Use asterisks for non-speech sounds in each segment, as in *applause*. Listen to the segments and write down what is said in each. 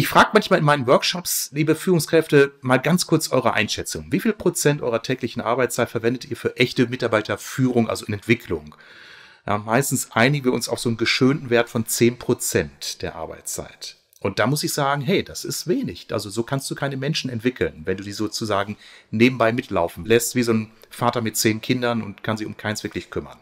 Ich frage manchmal in meinen Workshops, liebe Führungskräfte, mal ganz kurz eure Einschätzung. Wie viel Prozent eurer täglichen Arbeitszeit verwendet ihr für echte Mitarbeiterführung, also in Entwicklung? Ja, meistens einigen wir uns auf so einen geschönten Wert von 10 Prozent der Arbeitszeit. Und da muss ich sagen, hey, das ist wenig. Also so kannst du keine Menschen entwickeln, wenn du die sozusagen nebenbei mitlaufen lässt, wie so ein Vater mit zehn Kindern und kann sie um keins wirklich kümmern.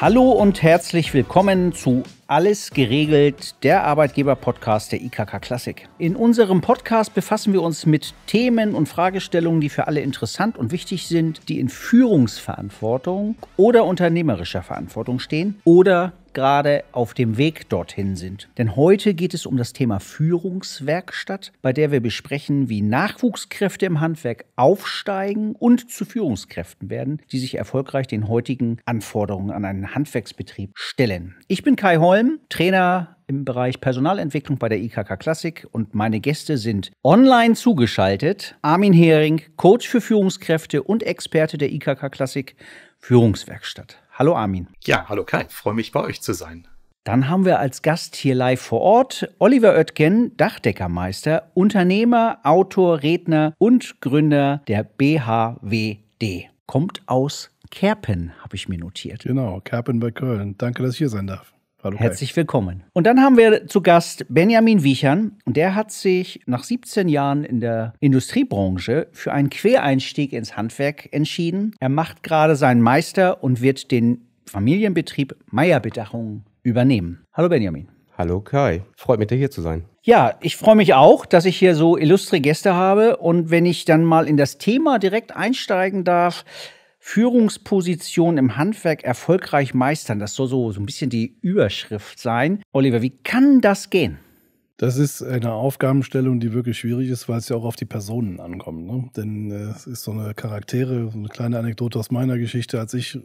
Hallo und herzlich willkommen zu Alles geregelt, der Arbeitgeber-Podcast der IKK Klassik. In unserem Podcast befassen wir uns mit Themen und Fragestellungen, die für alle interessant und wichtig sind, die in Führungsverantwortung oder unternehmerischer Verantwortung stehen oder gerade auf dem Weg dorthin sind. Denn heute geht es um das Thema Führungswerkstatt, bei der wir besprechen, wie Nachwuchskräfte im Handwerk aufsteigen und zu Führungskräften werden, die sich erfolgreich den heutigen Anforderungen an einen Handwerksbetrieb stellen. Ich bin Kai Holm, Trainer im Bereich Personalentwicklung bei der IKK Klassik und meine Gäste sind online zugeschaltet Armin Hering, Coach für Führungskräfte und Experte der IKK Klassik Führungswerkstatt. Hallo Armin. Ja, hallo Kai, freue mich bei euch zu sein. Dann haben wir als Gast hier live vor Ort Oliver Oetken, Dachdeckermeister, Unternehmer, Autor, Redner und Gründer der BHWD. Kommt aus Kerpen, habe ich mir notiert. Genau, Kerpen bei Köln. Danke, dass ich hier sein darf. Hallo Herzlich willkommen. Und dann haben wir zu Gast Benjamin Wiechern und der hat sich nach 17 Jahren in der Industriebranche für einen Quereinstieg ins Handwerk entschieden. Er macht gerade seinen Meister und wird den Familienbetrieb Meierbedachung übernehmen. Hallo Benjamin. Hallo Kai, freut mich, hier zu sein. Ja, ich freue mich auch, dass ich hier so illustre Gäste habe und wenn ich dann mal in das Thema direkt einsteigen darf, Führungsposition im Handwerk erfolgreich meistern. Das soll so, so ein bisschen die Überschrift sein. Oliver, wie kann das gehen? Das ist eine Aufgabenstellung, die wirklich schwierig ist, weil es ja auch auf die Personen ankommt. Ne? Denn äh, es ist so eine Charaktere, eine kleine Anekdote aus meiner Geschichte, als ich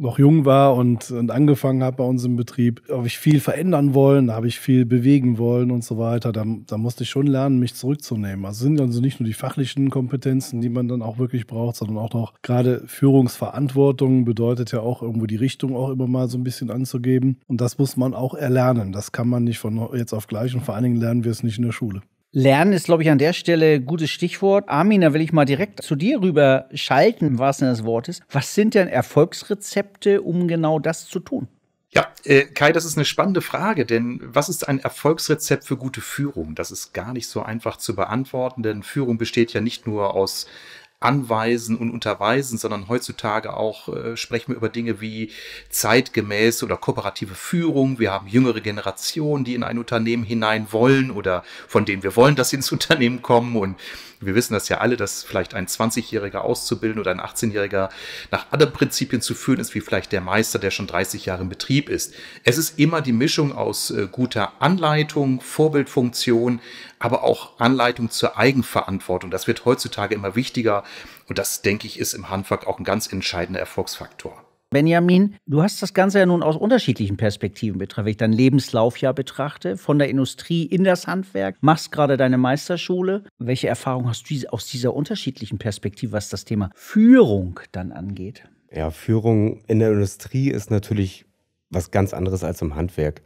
noch jung war und, und angefangen habe bei uns im Betrieb, habe ich viel verändern wollen, habe ich viel bewegen wollen und so weiter. Da, da musste ich schon lernen, mich zurückzunehmen. Also sind also nicht nur die fachlichen Kompetenzen, die man dann auch wirklich braucht, sondern auch noch gerade Führungsverantwortung bedeutet ja auch irgendwo die Richtung auch immer mal so ein bisschen anzugeben. Und das muss man auch erlernen. Das kann man nicht von jetzt auf gleich und vor allen Dingen lernen wir es nicht in der Schule. Lernen ist, glaube ich, an der Stelle ein gutes Stichwort. Armin, da will ich mal direkt zu dir rüber schalten, im wahrsten Sinne des Wortes. Was sind denn Erfolgsrezepte, um genau das zu tun? Ja, äh, Kai, das ist eine spannende Frage, denn was ist ein Erfolgsrezept für gute Führung? Das ist gar nicht so einfach zu beantworten, denn Führung besteht ja nicht nur aus anweisen und unterweisen, sondern heutzutage auch äh, sprechen wir über Dinge wie zeitgemäße oder kooperative Führung. Wir haben jüngere Generationen, die in ein Unternehmen hinein wollen oder von denen wir wollen, dass sie ins *laughs* Unternehmen kommen und wir wissen das ja alle, dass vielleicht ein 20-jähriger auszubilden oder ein 18-jähriger nach anderen Prinzipien zu führen ist, wie vielleicht der Meister, der schon 30 Jahre im Betrieb ist. Es ist immer die Mischung aus äh, guter Anleitung, Vorbildfunktion, aber auch Anleitung zur Eigenverantwortung. Das wird heutzutage immer wichtiger und das, denke ich, ist im Handwerk auch ein ganz entscheidender Erfolgsfaktor. Benjamin, du hast das Ganze ja nun aus unterschiedlichen Perspektiven betrachtet. Wenn ich deinen Lebenslauf ja betrachte, von der Industrie in das Handwerk, machst gerade deine Meisterschule. Welche Erfahrung hast du aus dieser unterschiedlichen Perspektive, was das Thema Führung dann angeht? Ja, Führung in der Industrie ist natürlich was ganz anderes als im Handwerk.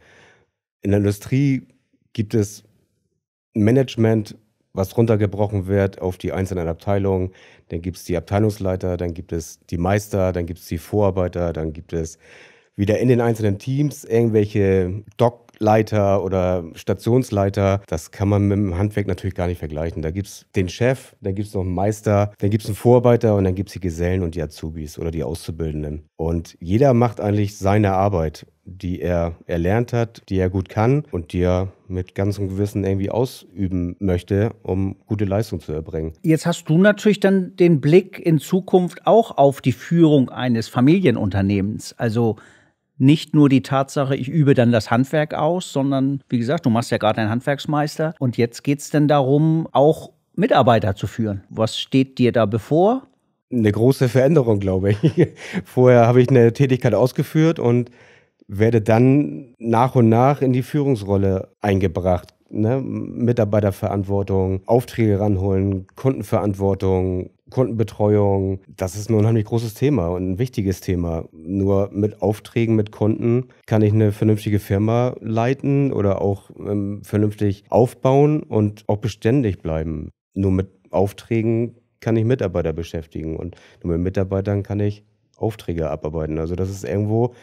In der Industrie gibt es Management, was runtergebrochen wird auf die einzelnen Abteilungen. Dann gibt es die Abteilungsleiter, dann gibt es die Meister, dann gibt es die Vorarbeiter, dann gibt es wieder in den einzelnen Teams irgendwelche Dockleiter oder Stationsleiter. Das kann man mit dem Handwerk natürlich gar nicht vergleichen. Da gibt es den Chef, dann gibt es noch einen Meister, dann gibt es einen Vorarbeiter und dann gibt es die Gesellen und die Azubis oder die Auszubildenden. Und jeder macht eigentlich seine Arbeit die er erlernt hat, die er gut kann und die er mit ganzem Gewissen irgendwie ausüben möchte, um gute Leistung zu erbringen. Jetzt hast du natürlich dann den Blick in Zukunft auch auf die Führung eines Familienunternehmens. Also nicht nur die Tatsache, ich übe dann das Handwerk aus, sondern wie gesagt, du machst ja gerade einen Handwerksmeister und jetzt geht es dann darum, auch Mitarbeiter zu führen. Was steht dir da bevor? Eine große Veränderung, glaube ich. *laughs* Vorher habe ich eine Tätigkeit ausgeführt und werde dann nach und nach in die Führungsrolle eingebracht. Ne? Mitarbeiterverantwortung, Aufträge ranholen, Kundenverantwortung, Kundenbetreuung. Das ist ein unheimlich großes Thema und ein wichtiges Thema. Nur mit Aufträgen, mit Kunden kann ich eine vernünftige Firma leiten oder auch ähm, vernünftig aufbauen und auch beständig bleiben. Nur mit Aufträgen kann ich Mitarbeiter beschäftigen und nur mit Mitarbeitern kann ich Aufträge abarbeiten. Also das ist irgendwo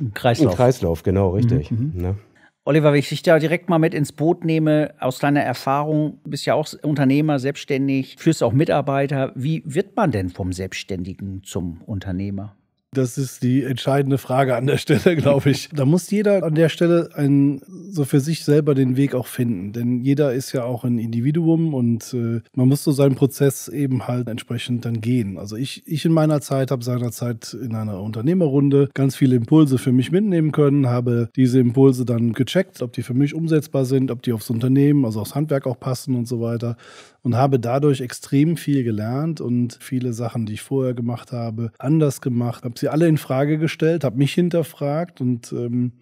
ein Kreislauf. Ein Kreislauf, genau, mhm, richtig. Mhm. Ne? Oliver, wenn ich dich da direkt mal mit ins Boot nehme, aus deiner Erfahrung, bist ja auch Unternehmer, selbstständig, führst auch Mitarbeiter. Wie wird man denn vom Selbstständigen zum Unternehmer? Das ist die entscheidende Frage an der Stelle, glaube ich. Da muss jeder an der Stelle einen, so für sich selber den Weg auch finden. Denn jeder ist ja auch ein Individuum und äh, man muss so seinen Prozess eben halt entsprechend dann gehen. Also ich, ich in meiner Zeit habe seinerzeit in einer Unternehmerrunde ganz viele Impulse für mich mitnehmen können, habe diese Impulse dann gecheckt, ob die für mich umsetzbar sind, ob die aufs Unternehmen, also aufs Handwerk auch passen und so weiter. Und habe dadurch extrem viel gelernt und viele Sachen, die ich vorher gemacht habe, anders gemacht. Habe sie alle in Frage gestellt, habe mich hinterfragt und ähm,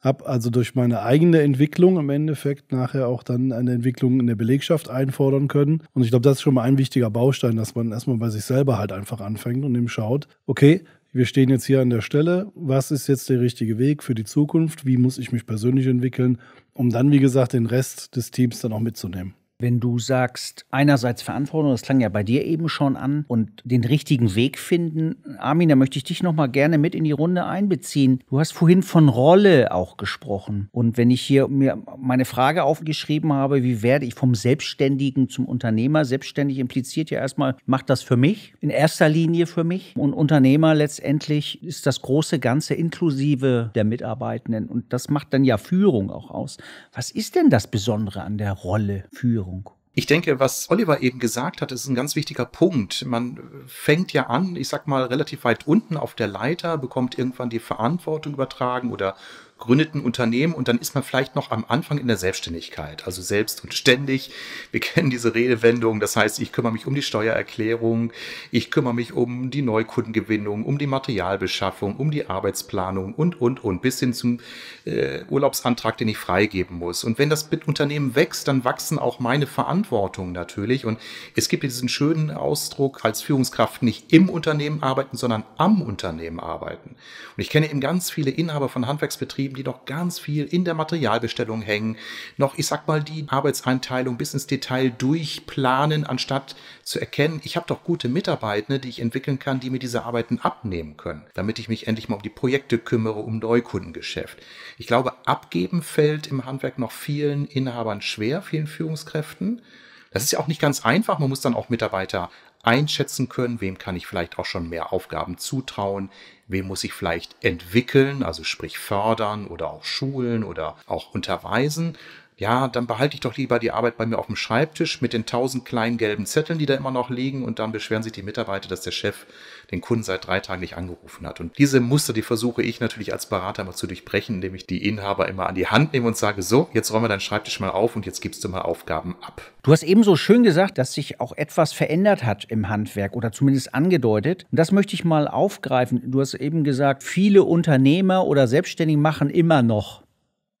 habe also durch meine eigene Entwicklung im Endeffekt nachher auch dann eine Entwicklung in der Belegschaft einfordern können. Und ich glaube, das ist schon mal ein wichtiger Baustein, dass man erstmal bei sich selber halt einfach anfängt und eben schaut, okay, wir stehen jetzt hier an der Stelle, was ist jetzt der richtige Weg für die Zukunft, wie muss ich mich persönlich entwickeln, um dann, wie gesagt, den Rest des Teams dann auch mitzunehmen. Wenn du sagst, einerseits Verantwortung, das klang ja bei dir eben schon an, und den richtigen Weg finden. Armin, da möchte ich dich nochmal gerne mit in die Runde einbeziehen. Du hast vorhin von Rolle auch gesprochen. Und wenn ich hier mir meine Frage aufgeschrieben habe, wie werde ich vom Selbstständigen zum Unternehmer? Selbstständig impliziert ja erstmal, macht das für mich, in erster Linie für mich. Und Unternehmer letztendlich ist das große Ganze inklusive der Mitarbeitenden. Und das macht dann ja Führung auch aus. Was ist denn das Besondere an der Rolle Führung? Veränderung. Ich denke, was Oliver eben gesagt hat, ist ein ganz wichtiger Punkt. Man fängt ja an, ich sag mal, relativ weit unten auf der Leiter, bekommt irgendwann die Verantwortung übertragen oder gründet ein Unternehmen und dann ist man vielleicht noch am Anfang in der Selbstständigkeit, also selbst und ständig. Wir kennen diese Redewendung, das heißt, ich kümmere mich um die Steuererklärung, ich kümmere mich um die Neukundengewinnung, um die Materialbeschaffung, um die Arbeitsplanung und, und, und, bis hin zum äh, Urlaubsantrag, den ich freigeben muss. Und wenn das Unternehmen wächst, dann wachsen auch meine Verantwortungen natürlich. Und es gibt diesen schönen Ausdruck, als Führungskraft nicht im Unternehmen arbeiten, sondern am Unternehmen arbeiten. Und ich kenne eben ganz viele Inhaber von Handwerksbetrieben, Betrieben, die noch ganz viel in der Materialbestellung hängen, noch, ich sag mal, die Arbeitseinteilung bis ins Detail durchplanen, anstatt zu erkennen, ich habe doch gute Mitarbeitende, die ich entwickeln kann, die mir diese Arbeiten abnehmen können, damit ich mich endlich mal um die Projekte kümmere, um Neukundengeschäft. Ich glaube, abgeben fällt im Handwerk noch vielen Inhabern schwer, vielen Führungskräften. Das ist ja auch nicht ganz einfach. Man muss dann auch Mitarbeiter einschätzen können, wem kann ich vielleicht auch schon mehr Aufgaben zutrauen, wen muss ich vielleicht entwickeln, also sprich fördern oder auch schulen oder auch unterweisen, ja, dann behalte ich doch lieber die Arbeit bei mir auf dem Schreibtisch mit den tausend kleinen gelben Zetteln, die da immer noch liegen und dann beschweren sich die Mitarbeiter, dass der Chef den Kunden seit drei Tagen nicht angerufen hat. Und diese Muster, die versuche ich natürlich als Berater mal zu durchbrechen, indem ich die Inhaber immer an die Hand nehme und sage, so, jetzt räumen wir deinen Schreibtisch mal auf und jetzt gibst du mal Aufgaben ab. Du hast eben so schön gesagt, dass sich auch etwas verändert hat im Handwerk oder zumindest angedeutet. Und das möchte ich mal aufgreifen. Du hast eben gesagt, viele Unternehmer oder Selbstständige machen immer noch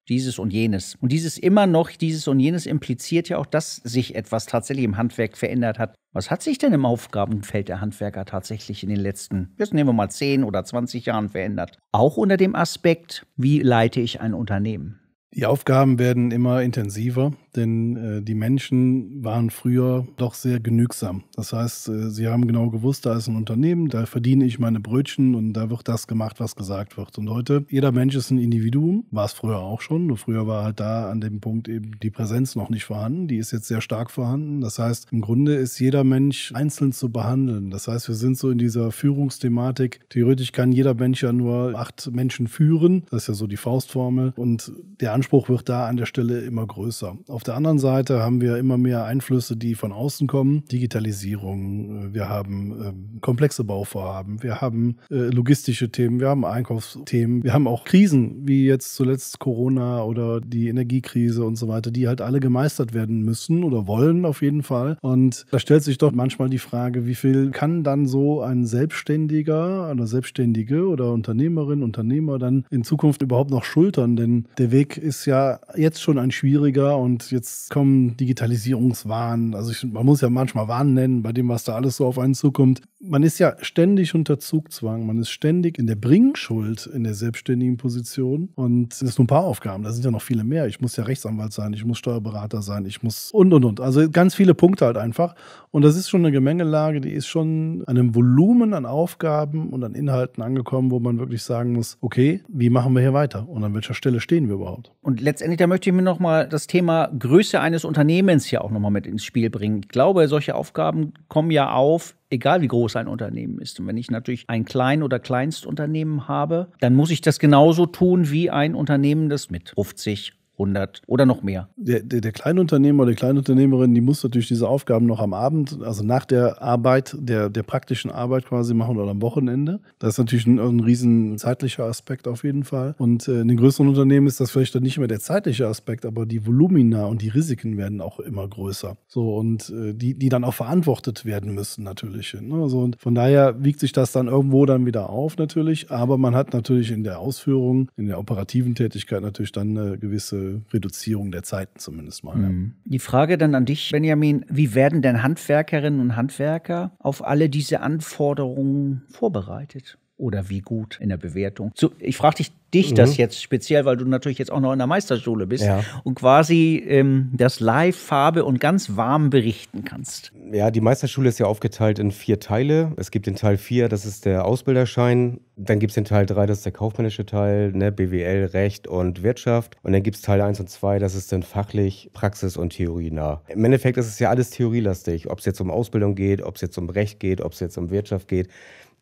dieses und jenes. Und dieses immer noch, dieses und jenes impliziert ja auch, dass sich etwas tatsächlich im Handwerk verändert hat. Was hat sich denn im Aufgabenfeld der Handwerker tatsächlich in den letzten, jetzt nehmen wir mal 10 oder 20 Jahren verändert? Auch unter dem Aspekt, wie leite ich ein Unternehmen? Die Aufgaben werden immer intensiver denn äh, die Menschen waren früher doch sehr genügsam. Das heißt, äh, sie haben genau gewusst, da ist ein Unternehmen, da verdiene ich meine Brötchen und da wird das gemacht, was gesagt wird. Und heute, jeder Mensch ist ein Individuum, war es früher auch schon. Nur früher war halt da an dem Punkt eben die Präsenz noch nicht vorhanden. Die ist jetzt sehr stark vorhanden. Das heißt, im Grunde ist jeder Mensch einzeln zu behandeln. Das heißt, wir sind so in dieser Führungsthematik. Theoretisch kann jeder Mensch ja nur acht Menschen führen. Das ist ja so die Faustformel. Und der Anspruch wird da an der Stelle immer größer. Auf der anderen Seite haben wir immer mehr Einflüsse, die von außen kommen. Digitalisierung, äh, wir haben äh, komplexe Bauvorhaben, wir haben äh, logistische Themen, wir haben Einkaufsthemen, wir haben auch Krisen, wie jetzt zuletzt Corona oder die Energiekrise und so weiter, die halt alle gemeistert werden müssen oder wollen auf jeden Fall. Und da stellt sich doch manchmal die Frage, wie viel kann dann so ein Selbstständiger oder Selbstständige oder Unternehmerin, Unternehmer dann in Zukunft überhaupt noch schultern? Denn der Weg ist ja jetzt schon ein schwieriger und jetzt kommen Digitalisierungswahn. Also ich, man muss ja manchmal Wahn nennen bei dem, was da alles so auf einen zukommt. Man ist ja ständig unter Zugzwang, man ist ständig in der Bringschuld in der selbstständigen Position und es sind nur ein paar Aufgaben, da sind ja noch viele mehr. Ich muss ja Rechtsanwalt sein, ich muss Steuerberater sein, ich muss und und und. Also ganz viele Punkte halt einfach. Und das ist schon eine Gemengelage, die ist schon an einem Volumen an Aufgaben und an Inhalten angekommen, wo man wirklich sagen muss, okay, wie machen wir hier weiter und an welcher Stelle stehen wir überhaupt? Und letztendlich, da möchte ich mir nochmal das Thema Größe eines Unternehmens hier auch nochmal mit ins Spiel bringen. Ich glaube, solche Aufgaben kommen ja auf, egal wie groß ein Unternehmen ist. Und wenn ich natürlich ein Klein- oder Kleinstunternehmen habe, dann muss ich das genauso tun wie ein Unternehmen, das mit 50 100 oder noch mehr. Der, der, der Kleinunternehmer oder die Kleinunternehmerin, die muss natürlich diese Aufgaben noch am Abend, also nach der Arbeit, der, der praktischen Arbeit quasi machen oder am Wochenende. Das ist natürlich ein, ein riesen zeitlicher Aspekt auf jeden Fall. Und äh, in den größeren Unternehmen ist das vielleicht dann nicht mehr der zeitliche Aspekt, aber die Volumina und die Risiken werden auch immer größer. So und äh, die, die dann auch verantwortet werden müssen natürlich. Ne? So, und von daher wiegt sich das dann irgendwo dann wieder auf natürlich, aber man hat natürlich in der Ausführung, in der operativen Tätigkeit natürlich dann eine äh, gewisse Reduzierung der Zeiten zumindest mal. Mhm. Ja. Die Frage dann an dich, Benjamin, wie werden denn Handwerkerinnen und Handwerker auf alle diese Anforderungen vorbereitet? oder wie gut in der Bewertung. So, ich frage dich, dich mhm. das jetzt speziell, weil du natürlich jetzt auch noch in der Meisterschule bist ja. und quasi ähm, das live, Farbe und ganz warm berichten kannst. Ja, die Meisterschule ist ja aufgeteilt in vier Teile. Es gibt den Teil 4, das ist der Ausbilderschein. Dann gibt es den Teil 3, das ist der kaufmännische Teil, ne, BWL, Recht und Wirtschaft. Und dann gibt es Teil 1 und 2, das ist dann fachlich, praxis- und theorienah. Im Endeffekt ist es ja alles theorielastig, ob es jetzt um Ausbildung geht, ob es jetzt um Recht geht, ob es jetzt um Wirtschaft geht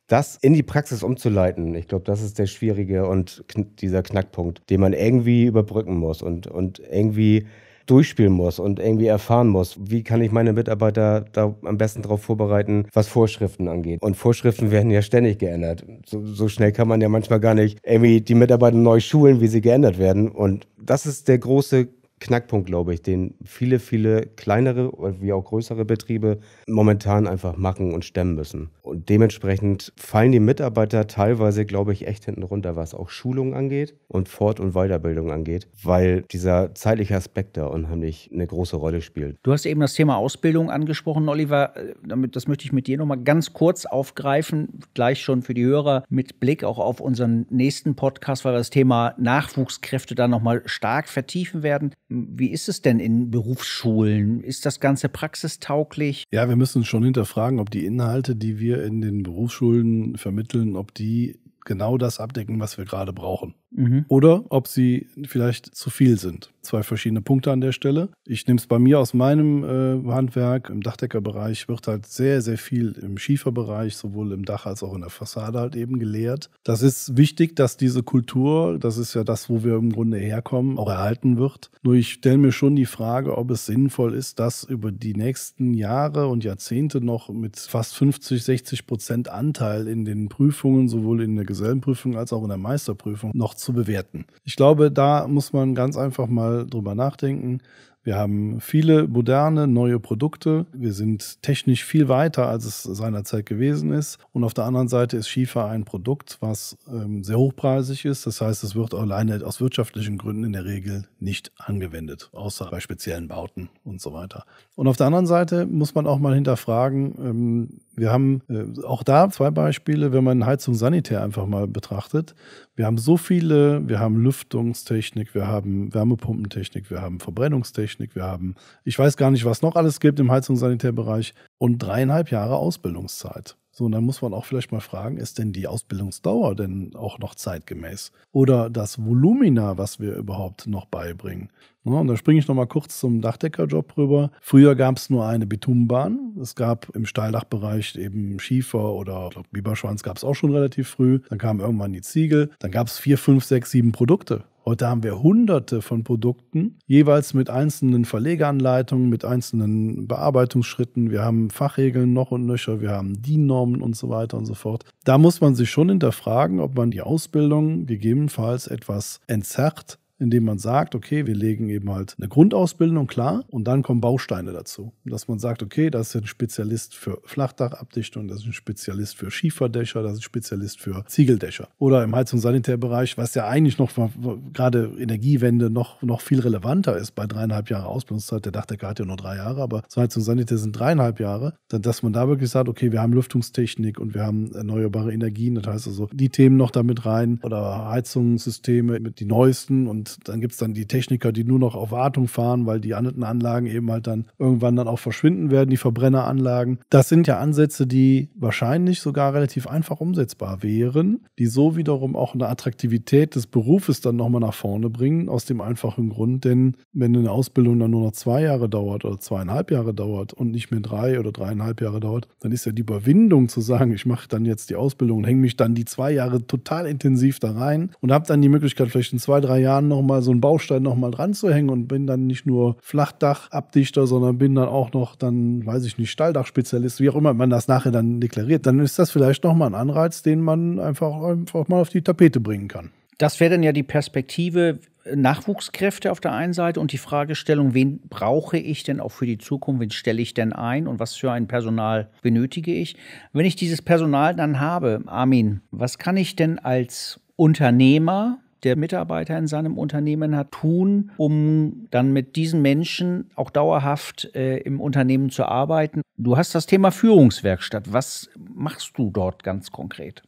das in die Praxis umzuleiten, ich glaube, das ist der schwierige und kn dieser Knackpunkt, den man irgendwie überbrücken muss und, und irgendwie durchspielen muss und irgendwie erfahren muss, wie kann ich meine Mitarbeiter da am besten darauf vorbereiten, was Vorschriften angeht. Und Vorschriften werden ja ständig geändert. So, so, schnell kann man ja manchmal gar nicht irgendwie die Mitarbeiter neu schulen, wie sie geändert werden. Und das ist der große Knackpunkt, glaube ich, den viele, viele kleinere wie auch größere Betriebe momentan einfach machen und stemmen müssen. Und dementsprechend fallen die Mitarbeiter teilweise, glaube ich, echt hinten runter, was auch Schulungen angeht und Fort- und Weiterbildung angeht, weil dieser zeitliche Aspekt da unheimlich eine große Rolle spielt. Du hast eben das Thema Ausbildung angesprochen, Oliver. Äh, damit, das möchte ich mit dir nochmal ganz kurz aufgreifen, gleich schon für die Hörer mit Blick auch auf unseren nächsten Podcast, weil wir das Thema Nachwuchskräfte dann nochmal stark vertiefen werden. Wie ist es denn in Berufsschulen? Ist das Ganze praxistauglich? Ja, wir müssen schon hinterfragen, ob die Inhalte, die wir in den Berufsschulen vermitteln, ob die genau das abdecken, was wir gerade brauchen. Mhm. Oder ob sie vielleicht zu viel sind zwei verschiedene Punkte an der Stelle. Ich nehme es bei mir aus meinem äh, Handwerk. Im Dachdeckerbereich wird halt sehr, sehr viel im Schieferbereich, sowohl im Dach als auch in der Fassade halt eben geleert. Das ist wichtig, dass diese Kultur, das ist ja das, wo wir im Grunde herkommen, auch erhalten wird. Nur ich stelle mir schon die Frage, ob es sinnvoll ist, das über die nächsten Jahre und Jahrzehnte noch mit fast 50, 60 Prozent Anteil in den Prüfungen, sowohl in der Gesellenprüfung als auch in der Meisterprüfung, noch zu bewerten. Ich glaube, da muss man ganz einfach mal drüber nachdenken. Wir haben viele moderne, neue Produkte. Wir sind technisch viel weiter, als es seinerzeit gewesen ist. Und auf der anderen Seite ist Schiefer ein Produkt, was ähm, sehr hochpreisig ist. Das heißt, es wird alleine aus wirtschaftlichen Gründen in der Regel nicht angewendet, außer bei speziellen Bauten und so weiter. Und auf der anderen Seite muss man auch mal hinterfragen, ähm, wir haben äh, auch da zwei Beispiele, wenn man Heizung sanitär einfach mal betrachtet. Wir haben so viele, wir haben Lüftungstechnik, wir haben Wärmepumpentechnik, wir haben Verbrennungstechnik. Heizungstechnik, wir haben, ich weiß gar nicht, was noch alles gibt im Heizungs- und Sanitärbereich und dreieinhalb Jahre Ausbildungszeit. So, und dann muss man auch vielleicht mal fragen, ist denn die Ausbildungsdauer denn auch noch zeitgemäß? Oder das Volumina, was wir überhaupt noch beibringen? Ja, ne, und da springe ich nochmal kurz zum Dachdeckerjob rüber. Früher gab es nur eine Bitumenbahn. Es gab im Steildachbereich eben Schiefer oder glaub, Biberschwanz gab es auch schon relativ früh. Dann kamen irgendwann die Ziegel. Dann gab es vier, fünf, sechs, sieben Produkte. Heute haben wir hunderte von Produkten, jeweils mit einzelnen Verlegeanleitungen, mit einzelnen Bearbeitungsschritten. Wir haben Fachregeln noch und nöcher, wir haben DIN-Normen und so weiter und so fort. Da muss man sich schon hinterfragen, ob man die Ausbildung gegebenenfalls etwas entzerrt indem man sagt, okay, wir legen eben halt eine Grundausbildung klar und dann kommen Bausteine dazu. Dass man sagt, okay, das ist ein Spezialist für Flachdachabdichtung, das ist ein Spezialist für Schieferdächer, das ist ein Spezialist für Ziegeldächer. Oder im Heiz- und Sanitärbereich, was ja eigentlich noch gerade Energiewende noch, noch viel relevanter ist bei dreieinhalb Jahre Ausbildungszeit. Der dachte gerade ja nur drei Jahre, aber so Heiz- und Sanitär sind dreieinhalb Jahre. Dann, dass man da wirklich sagt, okay, wir haben Lüftungstechnik und wir haben erneuerbare Energien, das heißt also die Themen noch damit rein oder Heizungssysteme mit die neuesten und dann gibt es dann die Techniker, die nur noch auf Wartung fahren, weil die anderen Anlagen eben halt dann irgendwann dann auch verschwinden werden, die Verbrenneranlagen. Das sind ja Ansätze, die wahrscheinlich sogar relativ einfach umsetzbar wären, die so wiederum auch eine Attraktivität des Berufes dann nochmal nach vorne bringen, aus dem einfachen Grund, denn wenn eine Ausbildung dann nur noch zwei Jahre dauert oder zweieinhalb Jahre dauert und nicht mehr drei oder dreieinhalb Jahre dauert, dann ist ja die Überwindung zu sagen, ich mache dann jetzt die Ausbildung und hänge mich dann die zwei Jahre total intensiv da rein und habe dann die Möglichkeit, vielleicht in zwei, drei Jahren noch nochmal so einen Baustein nochmal dran zu hängen und bin dann nicht nur Flachdachabdichter, sondern bin dann auch noch dann, weiß ich nicht, Stalldachspezialist, wie auch immer man das nachher dann deklariert, dann ist das vielleicht nochmal ein Anreiz, den man einfach, einfach mal auf die Tapete bringen kann. Das wäre dann ja die Perspektive, Nachwuchskräfte auf der einen Seite und die Fragestellung, wen brauche ich denn auch für die Zukunft, wen stelle ich denn ein und was für ein Personal benötige ich. Wenn ich dieses Personal dann habe, Armin, was kann ich denn als Unternehmer der Mitarbeiter in seinem Unternehmen hat, tun, um dann mit diesen Menschen auch dauerhaft äh, im Unternehmen zu arbeiten. Du hast das Thema Führungswerkstatt. Was machst du dort ganz konkret?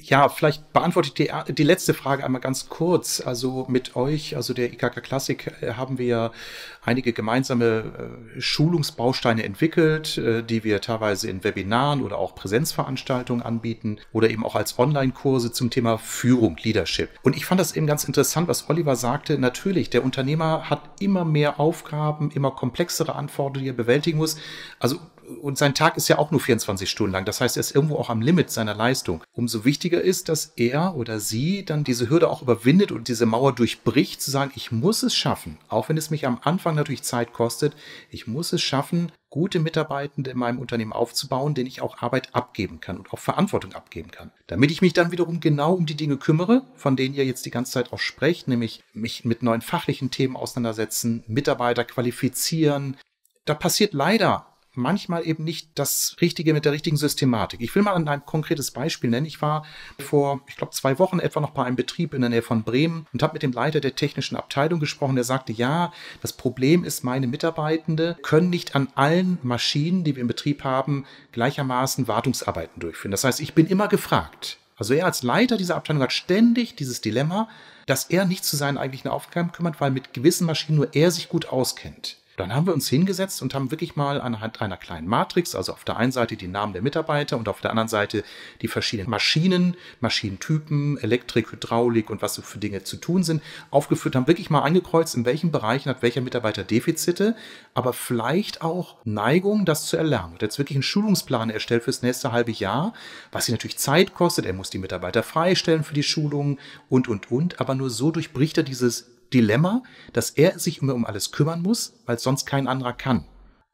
Ja, vielleicht beantworte ich die, äh, die, letzte Frage einmal ganz kurz. Also mit euch, also der IKK Klassik, äh, haben wir einige gemeinsame äh, Schulungsbausteine entwickelt, die wir teilweise in Webinaren oder auch Präsenzveranstaltungen anbieten oder eben auch als Online-Kurse zum Thema Führung, Leadership. Und ich fand das eben ganz interessant, was Oliver sagte. Natürlich, der Unternehmer hat immer mehr Aufgaben, immer komplexere Anforderungen, die er bewältigen muss. Also und sein Tag ist ja auch nur 24 Stunden lang. Das heißt, er ist irgendwo auch am Limit seiner Leistung. Umso wichtiger ist, dass er oder sie dann diese Hürde auch überwindet und diese Mauer durchbricht, zu sagen, ich muss es schaffen, auch wenn es mich am Anfang natürlich Zeit kostet, ich muss es schaffen, gute Mitarbeitende in meinem Unternehmen aufzubauen, denen ich auch Arbeit abgeben kann und auch Verantwortung abgeben kann. Damit ich mich dann wiederum genau um die Dinge kümmere, von denen ihr jetzt die ganze Zeit auch sprecht, nämlich mich mit neuen fachlichen Themen auseinandersetzen, Mitarbeiter qualifizieren. Da passiert leider manchmal eben nicht das Richtige mit der richtigen Systematik. Ich will mal ein konkretes Beispiel nennen. Ich war vor, ich glaube, zwei Wochen etwa noch bei einem Betrieb in der Nähe von Bremen und habe mit dem Leiter der technischen Abteilung gesprochen. Der sagte, ja, das Problem ist, meine Mitarbeitende können nicht an allen Maschinen, die wir im Betrieb haben, gleichermaßen Wartungsarbeiten durchführen. Das heißt, ich bin immer gefragt. Also er als Leiter dieser Abteilung hat ständig dieses Dilemma, dass er nicht zu seinen eigentlichen Aufgaben kümmert, weil mit gewissen Maschinen nur er sich gut auskennt. Dann haben wir uns hingesetzt und haben wirklich mal anhand einer kleinen Matrix, also auf der einen Seite die Namen der Mitarbeiter und auf der anderen Seite die verschiedenen Maschinen, Maschinentypen, Elektrik, Hydraulik und was so für Dinge zu tun sind, aufgeführt, haben wirklich mal angekreuzt, in welchen Bereichen hat welcher Mitarbeiter Defizite, aber vielleicht auch Neigung, das zu erlernen. Und jetzt wirklich einen Schulungsplan erstellt fürs nächste halbe Jahr, was sie natürlich Zeit kostet. Er muss die Mitarbeiter freistellen für die Schulungen und, und, und. Aber nur so durchbricht er dieses Dilemma, dass er sich immer um alles kümmern muss, weil sonst kein anderer kann.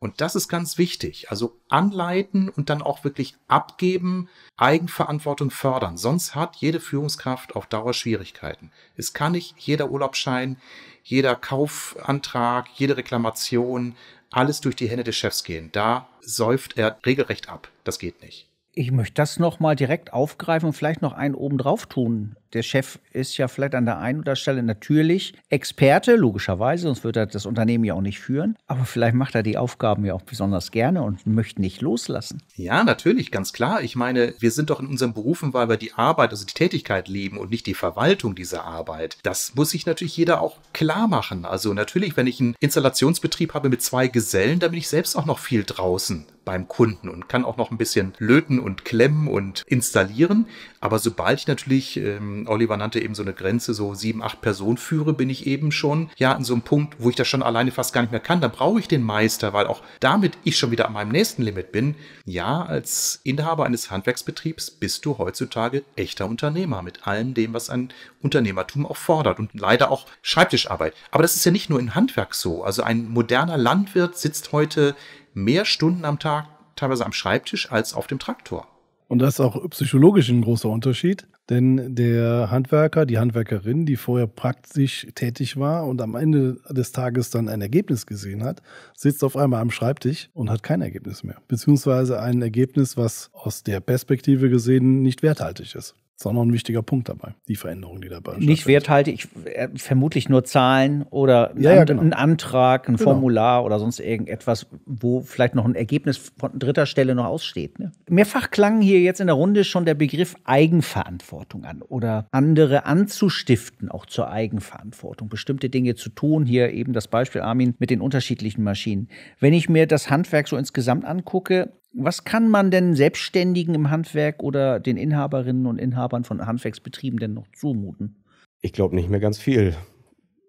Und das ist ganz wichtig. Also anleiten und dann auch wirklich abgeben, Eigenverantwortung fördern. Sonst hat jede Führungskraft auf Dauer Schwierigkeiten. Es kann nicht jeder Urlaubsschein, jeder Kaufantrag, jede Reklamation, alles durch die Hände des Chefs gehen. Da säuft er regelrecht ab. Das geht nicht. Ich möchte das nochmal direkt aufgreifen und vielleicht noch einen obendrauf tun der Chef ist ja vielleicht an der einen oder anderen Stelle natürlich Experte, logischerweise, sonst würde er das Unternehmen ja auch nicht führen. Aber vielleicht macht er die Aufgaben ja auch besonders gerne und möchte nicht loslassen. Ja, natürlich, ganz klar. Ich meine, wir sind doch in unseren Berufen, weil wir die Arbeit, also die Tätigkeit leben und nicht die Verwaltung dieser Arbeit. Das muss sich natürlich jeder auch klar machen. Also natürlich, wenn ich einen Installationsbetrieb habe mit zwei Gesellen, da bin ich selbst auch noch viel draußen beim Kunden und kann auch noch ein bisschen löten und klemmen und installieren. Aber sobald ich natürlich ähm, Oliver nannte eben so eine Grenze, so sieben, acht Personen führe, bin ich eben schon, ja, an so einem Punkt, wo ich das schon alleine fast gar nicht mehr kann, Da brauche ich den Meister, weil auch damit ich schon wieder an meinem nächsten Limit bin. Ja, als Inhaber eines Handwerksbetriebs bist du heutzutage echter Unternehmer mit allem dem, was ein Unternehmertum auch fordert und leider auch Schreibtischarbeit. Aber das ist ja nicht nur in Handwerk so. Also ein moderner Landwirt sitzt heute mehr Stunden am Tag teilweise am Schreibtisch als auf dem Traktor. Und das ist auch psychologisch ein großer Unterschied, denn der Handwerker, die Handwerkerin, die vorher praktisch tätig war und am Ende des Tages dann ein Ergebnis gesehen hat, sitzt auf einmal am Schreibtisch und hat kein Ergebnis mehr. Beziehungsweise ein Ergebnis, was aus der Perspektive gesehen nicht werthaltig ist. Ist auch noch ein wichtiger Punkt dabei, die Veränderung, die dabei ist. Nicht werthaltig, ich, äh, vermutlich nur Zahlen oder ja, ein, ja, genau. ein, Antrag, ein genau. Formular oder sonst irgendetwas, wo vielleicht noch ein Ergebnis von dritter Stelle noch aussteht. Ne? Mehrfach klang hier jetzt in der Runde schon der Begriff Eigenverantwortung an oder andere anzustiften, auch zur Eigenverantwortung, bestimmte Dinge zu tun. Hier eben das Beispiel, Armin, mit den unterschiedlichen Maschinen. Wenn ich mir das Handwerk so insgesamt angucke, was kann man denn Selbstständigen im Handwerk oder den Inhaberinnen und Inhabern von Handwerksbetrieben denn noch zumuten? Ich glaube nicht mehr ganz viel,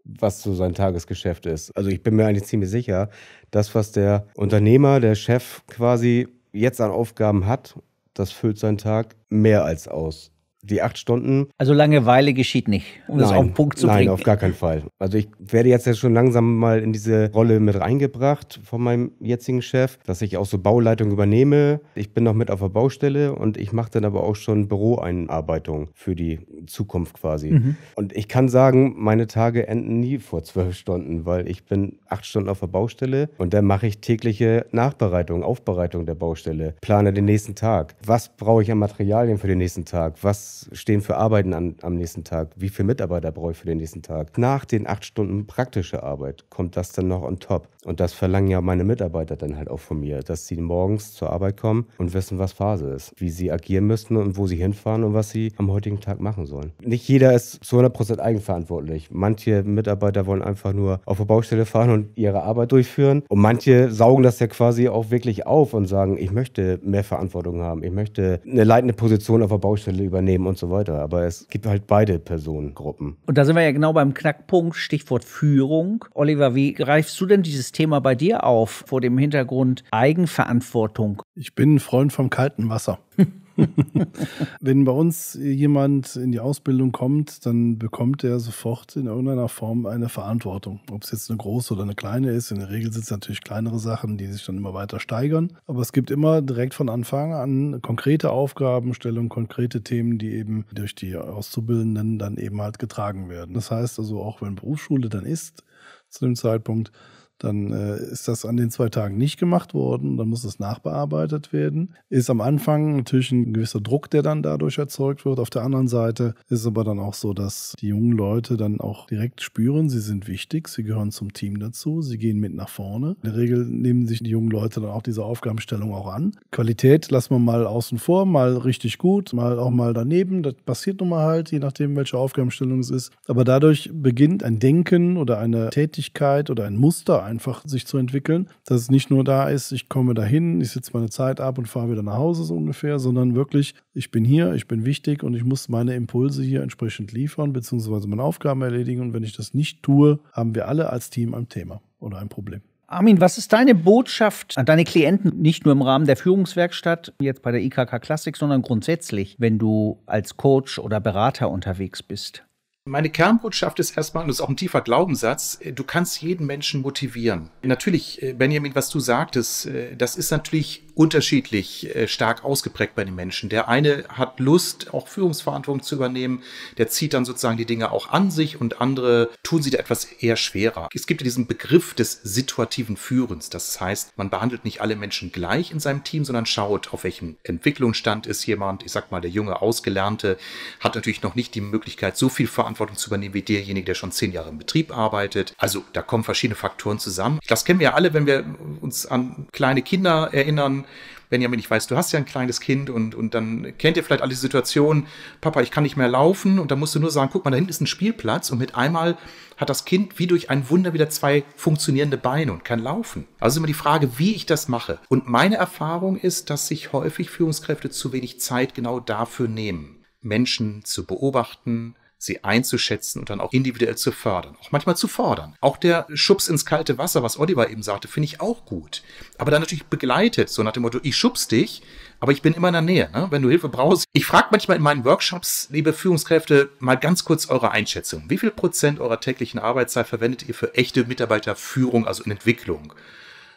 was so sein Tagesgeschäft ist. Also ich bin mir eigentlich ziemlich sicher, das, was der Unternehmer, der Chef quasi jetzt an Aufgaben hat, das füllt seinen Tag mehr als aus die acht Stunden. Also Langeweile geschieht nicht, um nein, das auf den Punkt zu nein, bringen. Nein, auf gar keinen Fall. Also ich werde jetzt ja schon langsam mal in diese Rolle mit reingebracht von meinem jetzigen Chef, dass ich auch so Bauleitung übernehme. Ich bin noch mit auf der Baustelle und ich mache dann aber auch schon Büroeinarbeitung für die Zukunft quasi. Mhm. Und ich kann sagen, meine Tage enden nie vor zwölf Stunden, weil ich bin acht Stunden auf der Baustelle und dann mache ich tägliche Nachbereitung, Aufbereitung der Baustelle, plane den nächsten Tag. Was brauche ich an Materialien für den nächsten Tag? Was stehen für Arbeiten an, am nächsten Tag, wie viele Mitarbeiter brauche ich für den nächsten Tag. Nach den acht Stunden praktischer Arbeit kommt das dann noch on top. Und das verlangen ja meine Mitarbeiter dann halt auch von mir, dass sie morgens zur Arbeit kommen und wissen, was Phase ist, wie sie agieren müssen und wo sie hinfahren und was sie am heutigen Tag machen sollen. Nicht jeder ist zu 100% eigenverantwortlich. Manche Mitarbeiter wollen einfach nur auf der Baustelle fahren und ihre Arbeit durchführen. Und manche saugen das ja quasi auch wirklich auf und sagen, ich möchte mehr Verantwortung haben, ich möchte eine leitende Position auf der Baustelle übernehmen Leben und so weiter. Aber es gibt halt beide Personengruppen. Und da sind wir ja genau beim Knackpunkt, Stichwort Führung. Oliver, wie greifst du denn dieses Thema bei dir auf vor dem Hintergrund Eigenverantwortung? Ich bin ein Freund vom kalten Wasser. *laughs* *laughs* Wenn bei uns jemand in die Ausbildung kommt, dann bekommt er sofort in irgendeiner Form eine Verantwortung. Ob es jetzt eine große oder eine kleine ist. In der Regel sind es natürlich kleinere Sachen, die sich dann immer weiter steigern. Aber es gibt immer direkt von Anfang an konkrete Aufgabenstellungen, konkrete Themen, die eben durch die Auszubildenden dann eben halt getragen werden. Das heißt also, auch wenn Berufsschule dann ist, zu dem Zeitpunkt, dann äh, ist das an den zwei Tagen nicht gemacht worden, dann muss das nachbearbeitet werden. Ist am Anfang natürlich ein gewisser Druck, der dann dadurch erzeugt wird. Auf der anderen Seite ist es aber dann auch so, dass die jungen Leute dann auch direkt spüren, sie sind wichtig, sie gehören zum Team dazu, sie gehen mit nach vorne. In der Regel nehmen sich die jungen Leute dann auch diese Aufgabenstellung auch an. Qualität lassen wir mal außen vor, mal richtig gut, mal auch mal daneben. Das passiert nun mal halt, je nachdem, welche Aufgabenstellung es ist. Aber dadurch beginnt ein Denken oder eine Tätigkeit oder ein Muster, einfach sich zu entwickeln. Dass es nicht nur da ist, ich komme dahin, ich sitze meine Zeit ab und fahre wieder nach Hause so ungefähr, sondern wirklich, ich bin hier, ich bin wichtig und ich muss meine Impulse hier entsprechend liefern, beziehungsweise meine Aufgaben erledigen. Und wenn ich das nicht tue, haben wir alle als Team ein Thema oder ein Problem. Armin, was ist deine Botschaft an deine Klienten, nicht nur im Rahmen der Führungswerkstatt, jetzt bei der IKK Classic, sondern grundsätzlich, wenn du als Coach oder Berater unterwegs bist? Meine Kernbotschaft ist erstmal, und das ist auch ein tiefer Glaubenssatz, äh, du kannst jeden Menschen motivieren. Natürlich, äh, Benjamin, was du sagtest, äh, das ist natürlich unterschiedlich äh, stark ausgeprägt bei den Menschen. Der eine hat Lust, auch Führungsverantwortung zu übernehmen, der zieht dann sozusagen die Dinge auch an sich und andere tun sie da etwas eher schwerer. Es gibt ja diesen Begriff des situativen Führens. Das heißt, man behandelt nicht alle Menschen gleich in seinem Team, sondern schaut, auf welchem Entwicklungsstand ist jemand. Ich sag mal, der junge Ausgelernte hat natürlich noch nicht die Möglichkeit, so viel Verantwortung zu übernehmen wie derjenige, der schon zehn Jahre im Betrieb arbeitet. Also da kommen verschiedene Faktoren zusammen. Das kennen wir ja alle, wenn wir uns an kleine Kinder erinnern Kindern. Benjamin, ich weiß, du hast ja ein kleines Kind und, und dann kennt ihr vielleicht alle Situationen. Papa, ich kann nicht mehr laufen und dann musst du nur sagen, guck mal, da hinten ist ein Spielplatz und mit einmal hat das Kind wie durch ein Wunder wieder zwei funktionierende Beine und kann laufen. Also ist immer die Frage, wie ich das mache. Und meine Erfahrung ist, dass sich häufig Führungskräfte zu wenig Zeit genau dafür nehmen. Menschen zu beobachten, sie einzuschätzen und dann auch individuell zu fördern, auch manchmal zu fordern. Auch der Schubs ins kalte Wasser, was Oliver eben sagte, finde ich auch gut. Aber dann natürlich begleitet, so nach dem Motto, ich schubs dich, aber ich bin immer in der Nähe, ne? wenn du Hilfe brauchst. Ich frage manchmal in meinen Workshops, liebe Führungskräfte, mal ganz kurz eure Einschätzung. Wie viel Prozent eurer täglichen Arbeitszeit verwendet ihr für echte Mitarbeiterführung, also in Entwicklung?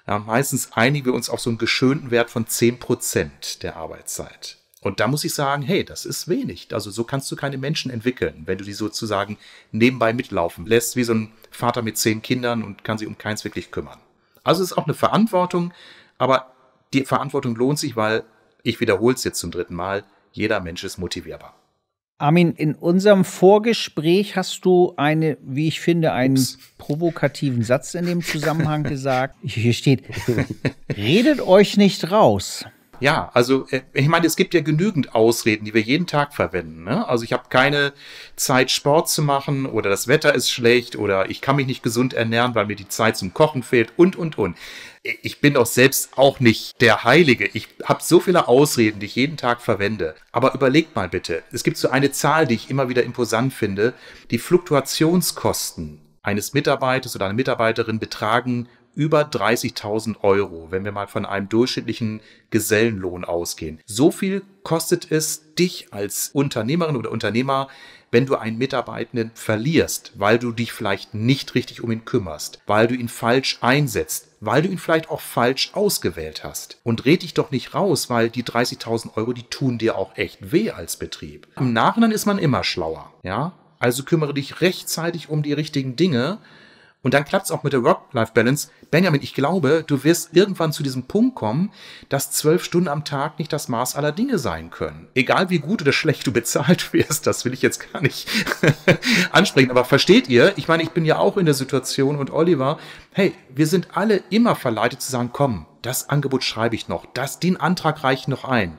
Ja, meistens einigen wir uns auf so einen geschönten Wert von 10% der Arbeitszeit. Und da muss ich sagen, hey, das ist wenig. Also so kannst du keine Menschen entwickeln, wenn du die sozusagen nebenbei mitlaufen lässt, wie so ein Vater mit zehn Kindern und kann sich um keins wirklich kümmern. Also es ist auch eine Verantwortung, aber die Verantwortung lohnt sich, weil, ich wiederhole es jetzt zum dritten Mal, jeder Mensch ist motivierbar. Armin, in unserem Vorgespräch hast du eine, wie ich finde, einen Ups. provokativen Satz in dem Zusammenhang *laughs* gesagt. Hier steht, redet euch nicht raus. Ja, also äh, ich meine, es gibt ja genügend Ausreden, die wir jeden Tag verwenden. Ne? Also ich habe keine Zeit, Sport zu machen oder das Wetter ist schlecht oder ich kann mich nicht gesund ernähren, weil mir die Zeit zum Kochen fehlt und, und, und. Äh, ich bin doch selbst auch nicht der Heilige. Ich habe so viele Ausreden, die ich jeden Tag verwende. Aber überlegt mal bitte, es gibt so eine Zahl, die ich immer wieder imposant finde. Die Fluktuationskosten eines Mitarbeiters oder einer Mitarbeiterin betragen über 30.000 Euro, wenn wir mal von einem durchschnittlichen Gesellenlohn ausgehen. So viel kostet es dich als Unternehmerin oder Unternehmer, wenn du einen Mitarbeitenden verlierst, weil du dich vielleicht nicht richtig um ihn kümmerst, weil du ihn falsch einsetzt, weil du ihn vielleicht auch falsch ausgewählt hast. Und red dich doch nicht raus, weil die 30.000 Euro, die tun dir auch echt weh als Betrieb. Im Nachhinein ist man immer schlauer, ja? Also kümmere dich rechtzeitig um die richtigen Dinge, und dann klappt es auch mit der Work-Life-Balance. Benjamin, ich glaube, du wirst irgendwann zu diesem Punkt kommen, dass zwölf Stunden am Tag nicht das Maß aller Dinge sein können. Egal wie gut oder schlecht du bezahlt *laughs* wirst, das will ich jetzt gar nicht *laughs* ansprechen. Aber versteht ihr? Ich meine, ich bin ja auch in der Situation und Oliver, hey, wir sind alle immer verleitet zu sagen, komm, das Angebot schreibe ich noch, das, den Antrag reiche ich noch ein.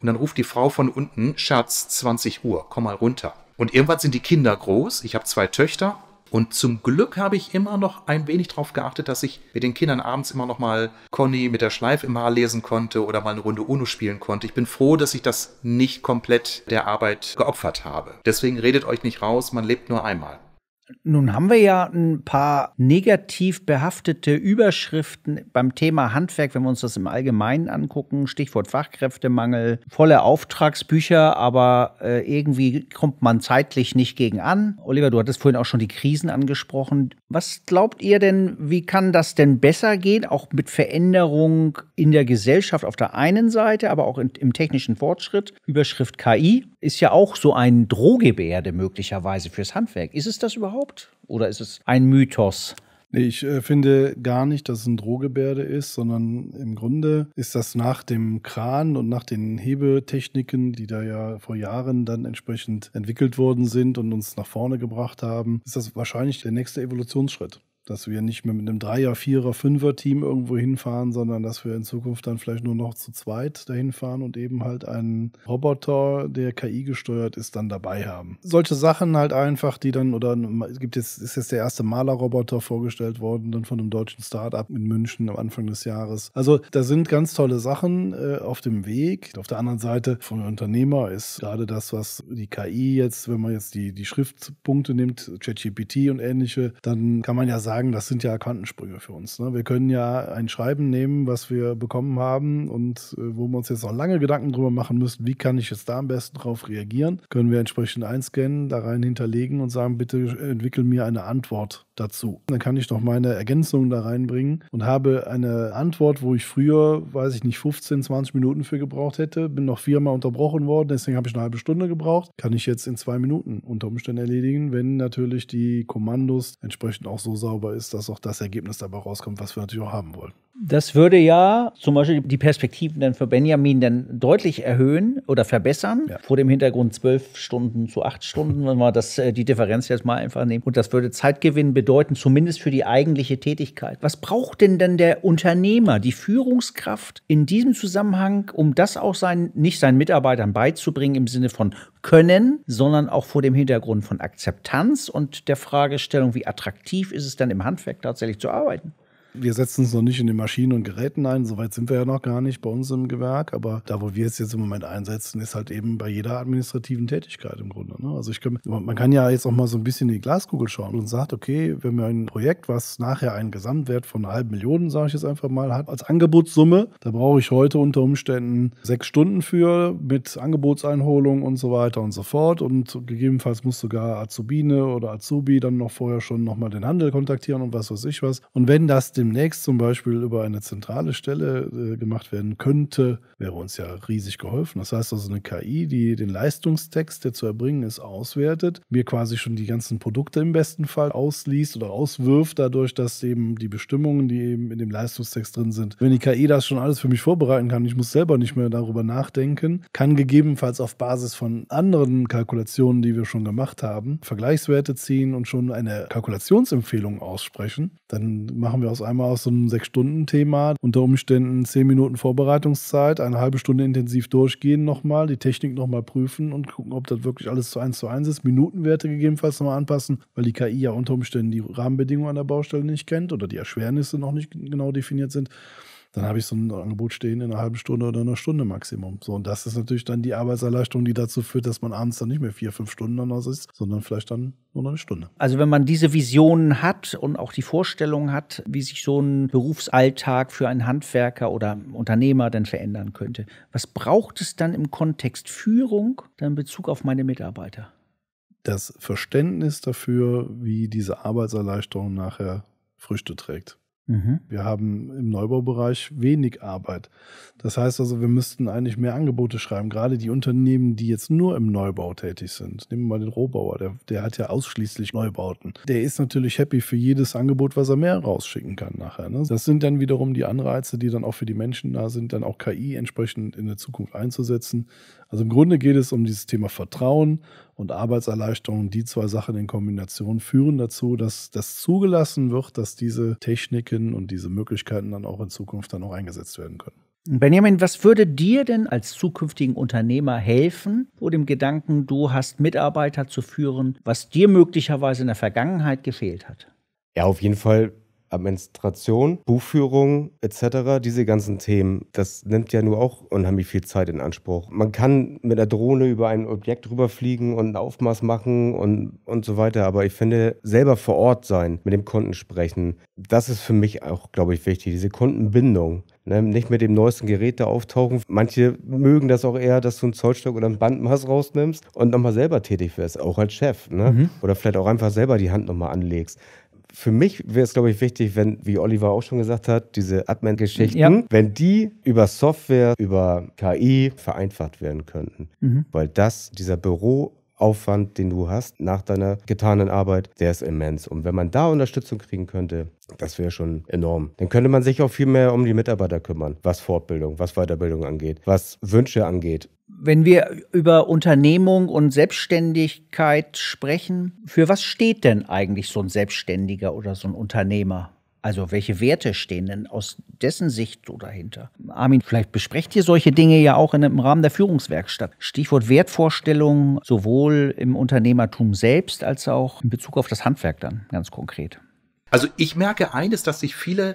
Und dann ruft die Frau von unten, Schatz, 20 Uhr, komm mal runter. Und irgendwann sind die Kinder groß. Ich habe zwei Töchter und zum Glück habe ich immer noch ein wenig darauf geachtet, dass ich mit den Kindern abends immer noch mal Conny mit der Schleife im Haar lesen konnte oder mal eine Runde UNO spielen konnte. Ich bin froh, dass ich das nicht komplett der Arbeit geopfert habe. Deswegen redet euch nicht raus, man lebt nur einmal. Nun haben wir ja ein paar negativ behaftete Überschriften beim Thema Handwerk, wenn wir uns das im Allgemeinen angucken. Stichwort Fachkräftemangel, volle Auftragsbücher, aber äh, irgendwie kommt man zeitlich nicht gegen an. Oliver, du hattest vorhin auch schon die Krisen angesprochen. Was glaubt ihr denn, wie kann das denn besser gehen, auch mit Veränderung in der Gesellschaft auf der einen Seite, aber auch in, im technischen Fortschritt? Überschrift KI ist ja auch so ein Drohgebärde möglicherweise fürs Handwerk. Ist es das überhaupt? überhaupt? Oder ist es ein Mythos? Ich äh, finde gar nicht, dass es ein Drohgebärde ist, sondern im Grunde ist das nach dem Kran und nach den Hebetechniken, die da ja vor Jahren dann entsprechend entwickelt worden sind und uns nach vorne gebracht haben, ist das wahrscheinlich der nächste Evolutionsschritt dass wir nicht mehr mit einem Dreier, Vierer, Fünfer-Team irgendwo hinfahren, sondern dass wir in Zukunft dann vielleicht nur noch zu zweit dahin fahren und eben halt einen Roboter, der KI gesteuert ist, dann dabei haben. Solche Sachen halt einfach, die dann, oder es gibt jetzt, ist jetzt der erste Malerroboter vorgestellt worden, dann von einem deutschen Start-up in München am Anfang des Jahres. Also da sind ganz tolle Sachen äh, auf dem Weg. Auf der anderen Seite von Unternehmer ist gerade das, was die KI jetzt, wenn man jetzt die, die Schriftpunkte nimmt, ChatGPT und ähnliche, dann kann man ja sagen, sagen, das sind ja Quantensprünge für uns. Ne? Wir können ja ein Schreiben nehmen, was wir bekommen haben und äh, wo wir uns jetzt auch lange Gedanken drüber machen müssen, wie kann ich jetzt da am besten drauf reagieren, können wir entsprechend einscannen, da rein hinterlegen und sagen, bitte entwickel mir eine Antwort dazu. Dann kann ich noch meine Ergänzungen da reinbringen und habe eine Antwort, wo ich früher, weiß ich nicht, 15, 20 Minuten für gebraucht hätte. Bin noch viermal unterbrochen worden, deswegen habe ich eine halbe Stunde gebraucht. Kann ich jetzt in zwei Minuten unter Umständen erledigen, wenn natürlich die Kommandos entsprechend auch so sauber ist, dass auch das Ergebnis dabei rauskommt, was wir natürlich auch haben wollen. Das würde ja zum Beispiel die Perspektiven dann für Benjamin dann deutlich erhöhen oder verbessern. Ja. Vor dem Hintergrund zwölf Stunden zu acht Stunden, wenn wir das, äh, die Differenz jetzt mal einfach nehmen. Und das würde Zeitgewinn bedeuten, zumindest für die eigentliche Tätigkeit. Was braucht denn denn der Unternehmer, die Führungskraft in diesem Zusammenhang, um das auch sein, nicht seinen Mitarbeitern beizubringen im Sinne von können, sondern auch vor dem Hintergrund von Akzeptanz und der Fragestellung, wie attraktiv ist es dann im Handwerk tatsächlich zu arbeiten? wir setzen es noch nicht in den Maschinen und Geräten ein. Soweit sind wir ja noch gar nicht bei uns im Gewerk. Aber da, wo wir es jetzt im Moment einsetzen, ist halt eben bei jeder administrativen Tätigkeit im Grunde. Ne? Also ich kann, man kann ja jetzt auch mal so ein bisschen in die Glaskugel schauen und sagt, okay, wenn wir ein Projekt, was nachher einen Gesamtwert von einer halben Million, sage ich jetzt einfach mal, hat, als Angebotssumme, da brauche ich heute unter Umständen sechs Stunden für mit Angebotseinholung und so weiter und so fort. Und gegebenenfalls muss sogar Azubine oder Azubi dann noch vorher schon nochmal den Handel kontaktieren und was weiß ich was. Und wenn das den demnächst zum Beispiel über eine zentrale Stelle äh, gemacht werden könnte, wäre uns ja riesig geholfen. Das heißt also eine KI, die den Leistungstext, der zu erbringen ist, auswertet, mir quasi schon die ganzen Produkte im besten Fall ausliest oder auswirft, dadurch, dass eben die Bestimmungen, die eben in dem Leistungstext drin sind, wenn die KI das schon alles für mich vorbereiten kann, ich muss selber nicht mehr darüber nachdenken, kann gegebenenfalls auf Basis von anderen Kalkulationen, die wir schon gemacht haben, Vergleichswerte ziehen und schon eine Kalkulationsempfehlung aussprechen, dann machen wir aus einem einmal aus so einem Sechs-Stunden-Thema, unter Umständen zehn Minuten Vorbereitungszeit, eine halbe Stunde intensiv durchgehen nochmal, die Technik nochmal prüfen und gucken, ob das wirklich alles zu eins zu eins ist, Minutenwerte gegebenenfalls nochmal anpassen, weil die KI ja unter Umständen die Rahmenbedingungen an der Baustelle nicht kennt oder die Erschwernisse noch nicht genau definiert sind dann habe ich so ein Angebot stehen in einer halben Stunde oder einer Stunde Maximum. So, und das ist natürlich dann die Arbeitserleichterung, die dazu führt, dass man abends dann nicht mehr vier, fünf Stunden an was ist, sondern vielleicht dann nur noch eine Stunde. Also wenn man diese Visionen hat und auch die Vorstellung hat, wie sich so ein Berufsalltag für einen Handwerker oder Unternehmer dann verändern könnte, was braucht es dann im Kontext Führung, dann in Bezug auf meine Mitarbeiter? Das Verständnis dafür, wie diese Arbeitserleichterung nachher Früchte trägt. Mhm. Wir haben im Neubaubereich wenig Arbeit. Das heißt also, wir müssten eigentlich mehr Angebote schreiben. Gerade die Unternehmen, die jetzt nur im Neubau tätig sind. Nehmen wir mal den Rohbauer, der, der hat ja ausschließlich Neubauten. Der ist natürlich happy für jedes Angebot, was er mehr rausschicken kann nachher. Ne? Das sind dann wiederum die Anreize, die dann auch für die Menschen da sind, dann auch KI entsprechend in der Zukunft einzusetzen. Also im Grunde geht es um dieses Thema Vertrauen, und Arbeitserleichterung, die zwei Sachen in Kombination führen dazu, dass das zugelassen wird, dass diese Techniken und diese Möglichkeiten dann auch in Zukunft dann auch eingesetzt werden können. Benjamin, was würde dir denn als zukünftigen Unternehmer helfen, vor dem Gedanken, du hast Mitarbeiter zu führen, was dir möglicherweise in der Vergangenheit gefehlt hat? Ja, auf jeden Fall Administration, Buchführung etc., diese ganzen Themen, das nimmt ja nur auch unheimlich viel Zeit in Anspruch. Man kann mit der Drohne über ein Objekt rüberfliegen und ein Aufmaß machen und, und so weiter, aber ich finde, selber vor Ort sein, mit dem Kunden sprechen, das ist für mich auch, glaube ich, wichtig, diese Kundenbindung. Ne? nicht mit dem neuesten Gerät da auftauchen. Manche mögen das auch eher, dass du einen Zollstock oder ein Bandmaß rausnimmst und nochmal selber tätig wirst, auch als Chef. Ne? Mhm. Oder vielleicht auch einfach selber die Hand nochmal anlegst für mich wäre es, glaube ich, wichtig, wenn, wie Oliver auch schon gesagt hat, diese Admin-Geschichten, ja. wenn die über Software, über KI vereinfacht werden könnten. Mhm. Weil das, dieser Büro Aufwand, den du hast nach deiner getanen Arbeit, der ist immens. Und wenn man da Unterstützung kriegen könnte, das wäre schon enorm. Dann könnte man sich auch viel mehr um die Mitarbeiter kümmern, was Fortbildung, was Weiterbildung angeht, was Wünsche angeht. Wenn wir über Unternehmung und Selbstständigkeit sprechen, für was steht denn eigentlich so ein Selbstständiger oder so ein Unternehmer? Also welche Werte stehen denn aus dessen Sicht so dahinter? Armin, vielleicht besprecht ihr solche Dinge ja auch in, im Rahmen der Führungswerkstatt. Stichwort Wertvorstellungen sowohl im Unternehmertum selbst als auch in Bezug auf das Handwerk dann ganz konkret. Also ich merke eines, dass sich viele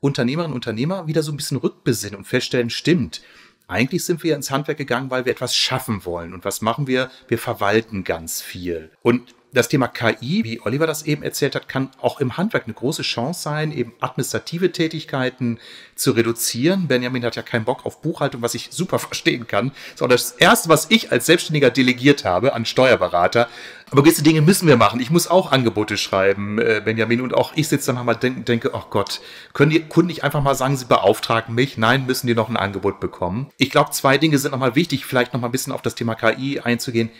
Unternehmerinnen und Unternehmer wieder so ein bisschen rückbesinnen und feststellen, stimmt. Eigentlich sind wir ins Handwerk gegangen, weil wir etwas schaffen wollen. Und was machen wir? Wir verwalten ganz viel. Und das Thema KI, wie Oliver das eben erzählt hat, kann auch im Handwerk eine große Chance sein, eben administrative Tätigkeiten zu reduzieren. Benjamin hat ja keinen Bock auf Buchhaltung, was ich super *laughs* verstehen kann. Das ist auch das Erste, was ich als Selbstständiger delegiert habe an Steuerberater. Aber gewisse Dinge müssen wir machen. Ich muss auch Angebote schreiben, äh, Benjamin. Und auch ich sitze dann nochmal und denke, oh Gott, können die Kunden nicht einfach mal sagen, sie beauftragen mich? Nein, müssen die noch ein Angebot bekommen. Ich glaube, zwei Dinge sind nochmal wichtig, vielleicht nochmal ein bisschen auf das Thema KI einzugehen.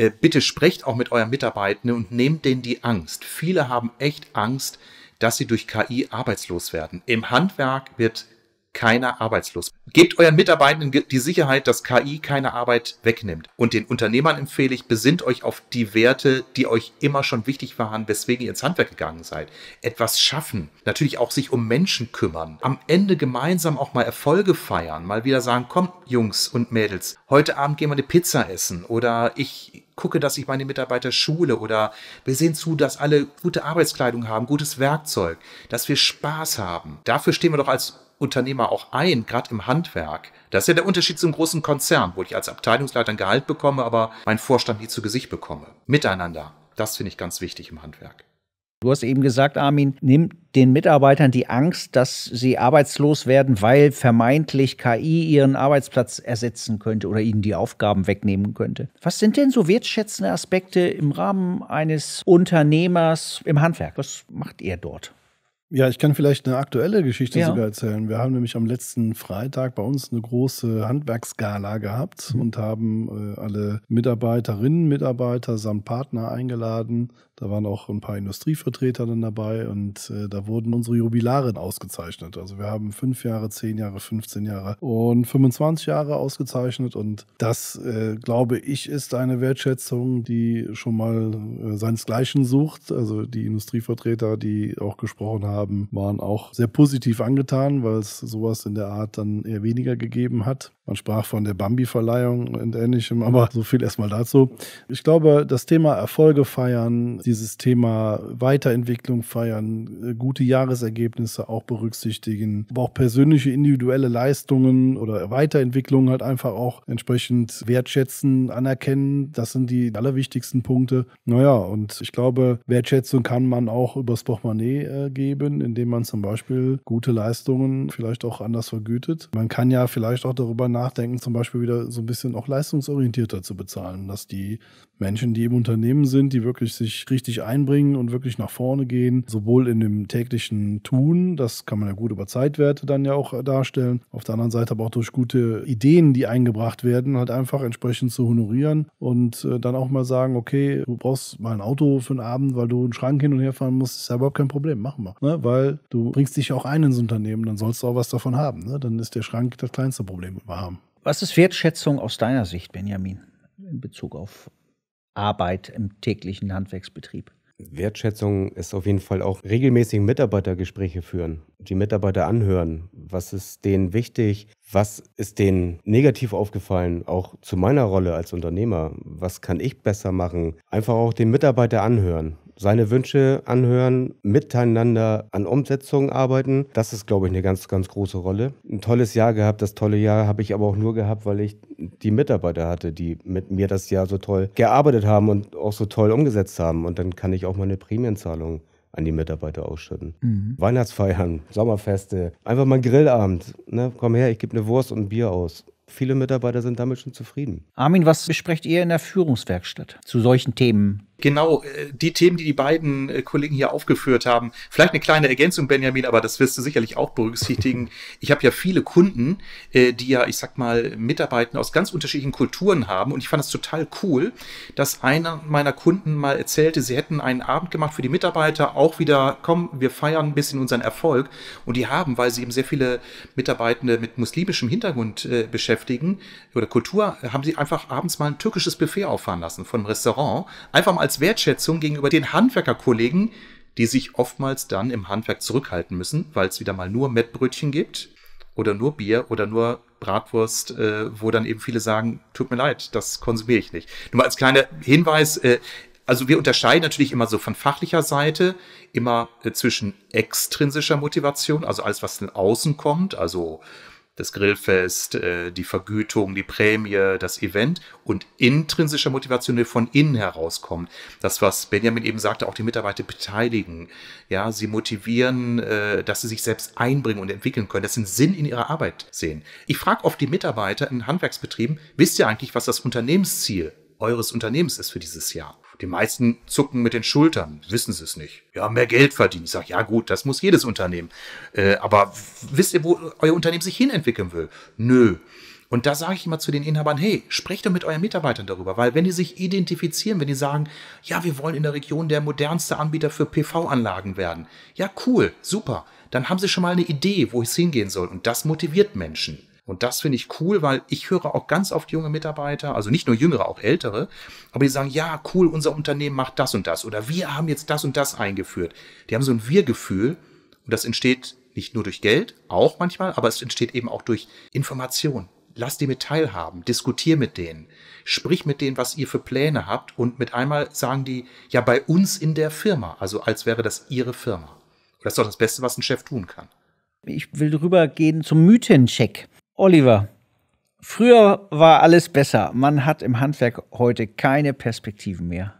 Äh, bitte sprecht auch mit euren Mitarbeitenden und nehmt denen die Angst. Viele haben echt Angst, dass sie durch KI arbeitslos werden. Im Handwerk wird keiner arbeitslos. Gebt euren Mitarbeitenden die Sicherheit, dass KI keine Arbeit wegnimmt. Und den Unternehmern empfehle ich, besinnt euch auf die Werte, die euch immer schon wichtig waren, weswegen ihr ins Handwerk gegangen seid. Etwas schaffen, natürlich auch sich um Menschen kümmern, am Ende gemeinsam auch mal Erfolge feiern, mal wieder sagen, komm Jungs und Mädels, heute Abend gehen wir eine Pizza essen oder ich gucke, dass ich meine Mitarbeiter schule oder wir sehen zu, dass alle gute Arbeitskleidung haben, gutes Werkzeug, dass wir Spaß haben. Dafür stehen wir doch als Unternehmer auch ein, gerade im Handwerk. Das ist ja der Unterschied zum großen Konzern, wo ich als Abteilungsleiter ein Gehalt bekomme, aber meinen Vorstand nie zu Gesicht bekomme. Miteinander. Das finde ich ganz wichtig im Handwerk. Du hast eben gesagt, Armin, nimmt den Mitarbeitern die Angst, dass sie arbeitslos werden, weil vermeintlich KI ihren Arbeitsplatz ersetzen könnte oder ihnen die Aufgaben wegnehmen könnte. Was sind denn so wertschätzende Aspekte im Rahmen eines Unternehmers im Handwerk? Was macht ihr dort? Ja, ich kann vielleicht eine aktuelle Geschichte ja. sogar erzählen. Wir haben nämlich am letzten Freitag bei uns eine große Handwerksgala gehabt mhm. und haben äh, alle Mitarbeiterinnen, Mitarbeiter samt Partner eingeladen, da waren auch ein paar Industrievertreter dann dabei und äh, da wurden unsere Jubilaren ausgezeichnet. Also wir haben fünf Jahre, zehn Jahre, 15 Jahre und 25 Jahre ausgezeichnet und das, äh, glaube ich, ist eine Wertschätzung, die schon mal äh, seinesgleichen sucht. Also die Industrievertreter, die auch gesprochen haben, waren auch sehr positiv angetan, weil es sowas in der Art dann eher weniger gegeben hat. Man sprach von der Bambi-Verleihung und ähnlichem, aber so viel erstmal dazu. Ich glaube, das Thema Erfolge feiern, dieses Thema Weiterentwicklung feiern, äh, gute Jahresergebnisse auch berücksichtigen, aber auch persönliche individuelle Leistungen oder Weiterentwicklungen halt einfach auch entsprechend wertschätzen, anerkennen. Das sind die allerwichtigsten Punkte. Naja, und ich glaube, Wertschätzung kann man auch übers Portemonnaie äh, geben, indem man zum Beispiel gute Leistungen vielleicht auch anders vergütet. Man kann ja vielleicht auch darüber nachdenken, nachdenken, zum Beispiel wieder so ein bisschen auch leistungsorientierter zu bezahlen, dass die Menschen, die im Unternehmen sind, die wirklich sich richtig einbringen und wirklich nach vorne gehen, sowohl in dem täglichen Tun, das kann man ja gut über Zeitwerte dann ja auch äh, darstellen, auf der anderen Seite aber auch durch gute Ideen, die eingebracht werden, halt einfach entsprechend zu honorieren und äh, dann auch mal sagen, okay, du brauchst mal ein Auto für einen Abend, weil du einen Schrank hin und her fahren musst, ist ja überhaupt kein Problem, machen wir. Ne? Weil du bringst dich auch ein ins Unternehmen, dann sollst du auch was davon haben. Ne? Dann ist der Schrank das kleinste Problem überhaupt. Was ist Wertschätzung aus deiner Sicht, Benjamin, in Bezug auf Arbeit im täglichen Handwerksbetrieb? Wertschätzung ist auf jeden Fall auch regelmäßig Mitarbeitergespräche führen, die Mitarbeiter anhören, was ist denen wichtig, was ist denen negativ aufgefallen, auch zu meiner Rolle als Unternehmer, was kann ich besser machen, einfach auch den Mitarbeiter anhören seine Wünsche anhören, miteinander an Umsetzungen arbeiten. Das ist, glaube ich, eine ganz, ganz große Rolle. Ein tolles Jahr gehabt. Das tolle Jahr habe ich aber auch nur gehabt, weil ich die Mitarbeiter hatte, die mit mir das Jahr so toll gearbeitet haben und auch so toll umgesetzt haben. Und dann kann ich auch meine eine Prämienzahlung an die Mitarbeiter ausschütten. Mhm. Weihnachtsfeiern, Sommerfeste, einfach mal Grillabend. Ne? Komm her, ich gebe eine Wurst und ein Bier aus. Viele Mitarbeiter sind damit schon zufrieden. Armin, was besprecht ihr in der Führungswerkstatt zu solchen Themen? genau äh, die Themen, die die beiden äh, Kollegen hier aufgeführt haben. Vielleicht eine kleine Ergänzung, Benjamin, aber das wirst du sicherlich auch berücksichtigen. Ich habe ja viele Kunden, äh, die ja, ich sag mal, Mitarbeiter aus ganz unterschiedlichen Kulturen haben. Und ich fand es total cool, dass einer meiner Kunden mal erzählte, sie hätten einen Abend gemacht für die Mitarbeiter, auch wieder, komm, wir feiern ein bisschen unseren Erfolg. Und die haben, weil sie eben sehr viele Mitarbeitende mit muslimischem Hintergrund beschäftigen oder Kultur, haben sie einfach abends mal ein türkisches Buffet auffahren lassen von einem Restaurant. Einfach mal als Wertschätzung gegenüber den Handwerkerkollegen, die sich oftmals dann im Handwerk zurückhalten müssen, weil es wieder mal nur Mettbrötchen gibt oder nur Bier oder nur Bratwurst, äh, wo dann eben viele sagen, tut mir leid, das konsumiere ich nicht. Nur mal als kleiner Hinweis, äh, also wir unterscheiden natürlich immer so von fachlicher Seite immer äh, zwischen extrinsischer Motivation, also alles, was von außen kommt, also das Grillfest, äh, die Vergütung, die Prämie, das Event und intrinsische Motivation, die von innen herauskommt. Das, was Benjamin eben sagte, auch die Mitarbeiter beteiligen. Ja, sie motivieren, äh, dass sie sich selbst einbringen und entwickeln können, dass sie einen Sinn in ihrer Arbeit sehen. Ich frage oft die Mitarbeiter in Handwerksbetrieben, wisst ihr eigentlich, was das Unternehmensziel eures Unternehmens ist für dieses Jahr? Die meisten zucken mit den Schultern, wissen sie es nicht. Ja, mehr Geld verdienen. Ich sage, ja gut, das muss jedes Unternehmen. Äh, aber wisst ihr, wo euer Unternehmen sich hinentwickeln will? Nö. Und da sage ich immer zu den Inhabern, hey, sprecht doch mit euren Mitarbeitern darüber, weil wenn die sich identifizieren, wenn die sagen, ja, wir wollen in der Region der modernste Anbieter für PV-Anlagen werden, ja, cool, super, dann haben sie schon mal eine Idee, wo es hingehen soll und das motiviert Menschen. Und das finde ich cool, weil ich höre auch ganz oft junge Mitarbeiter, also nicht nur jüngere, auch ältere, aber die sagen, ja, cool, unser Unternehmen macht das und das oder wir haben jetzt das und das eingeführt. Die haben so ein Wir-Gefühl und das entsteht nicht nur durch Geld, auch manchmal, aber es entsteht eben auch durch Information. Lass die mit teilhaben, diskutier mit denen, sprich mit denen, was ihr für Pläne habt und mit einmal sagen die, ja, bei uns in der Firma, also als wäre das ihre Firma. das ist doch das Beste, was ein Chef tun kann. Ich will rübergehen zum Mythencheck. Oliver, früher war alles besser. Man hat im Handwerk heute keine Perspektiven mehr.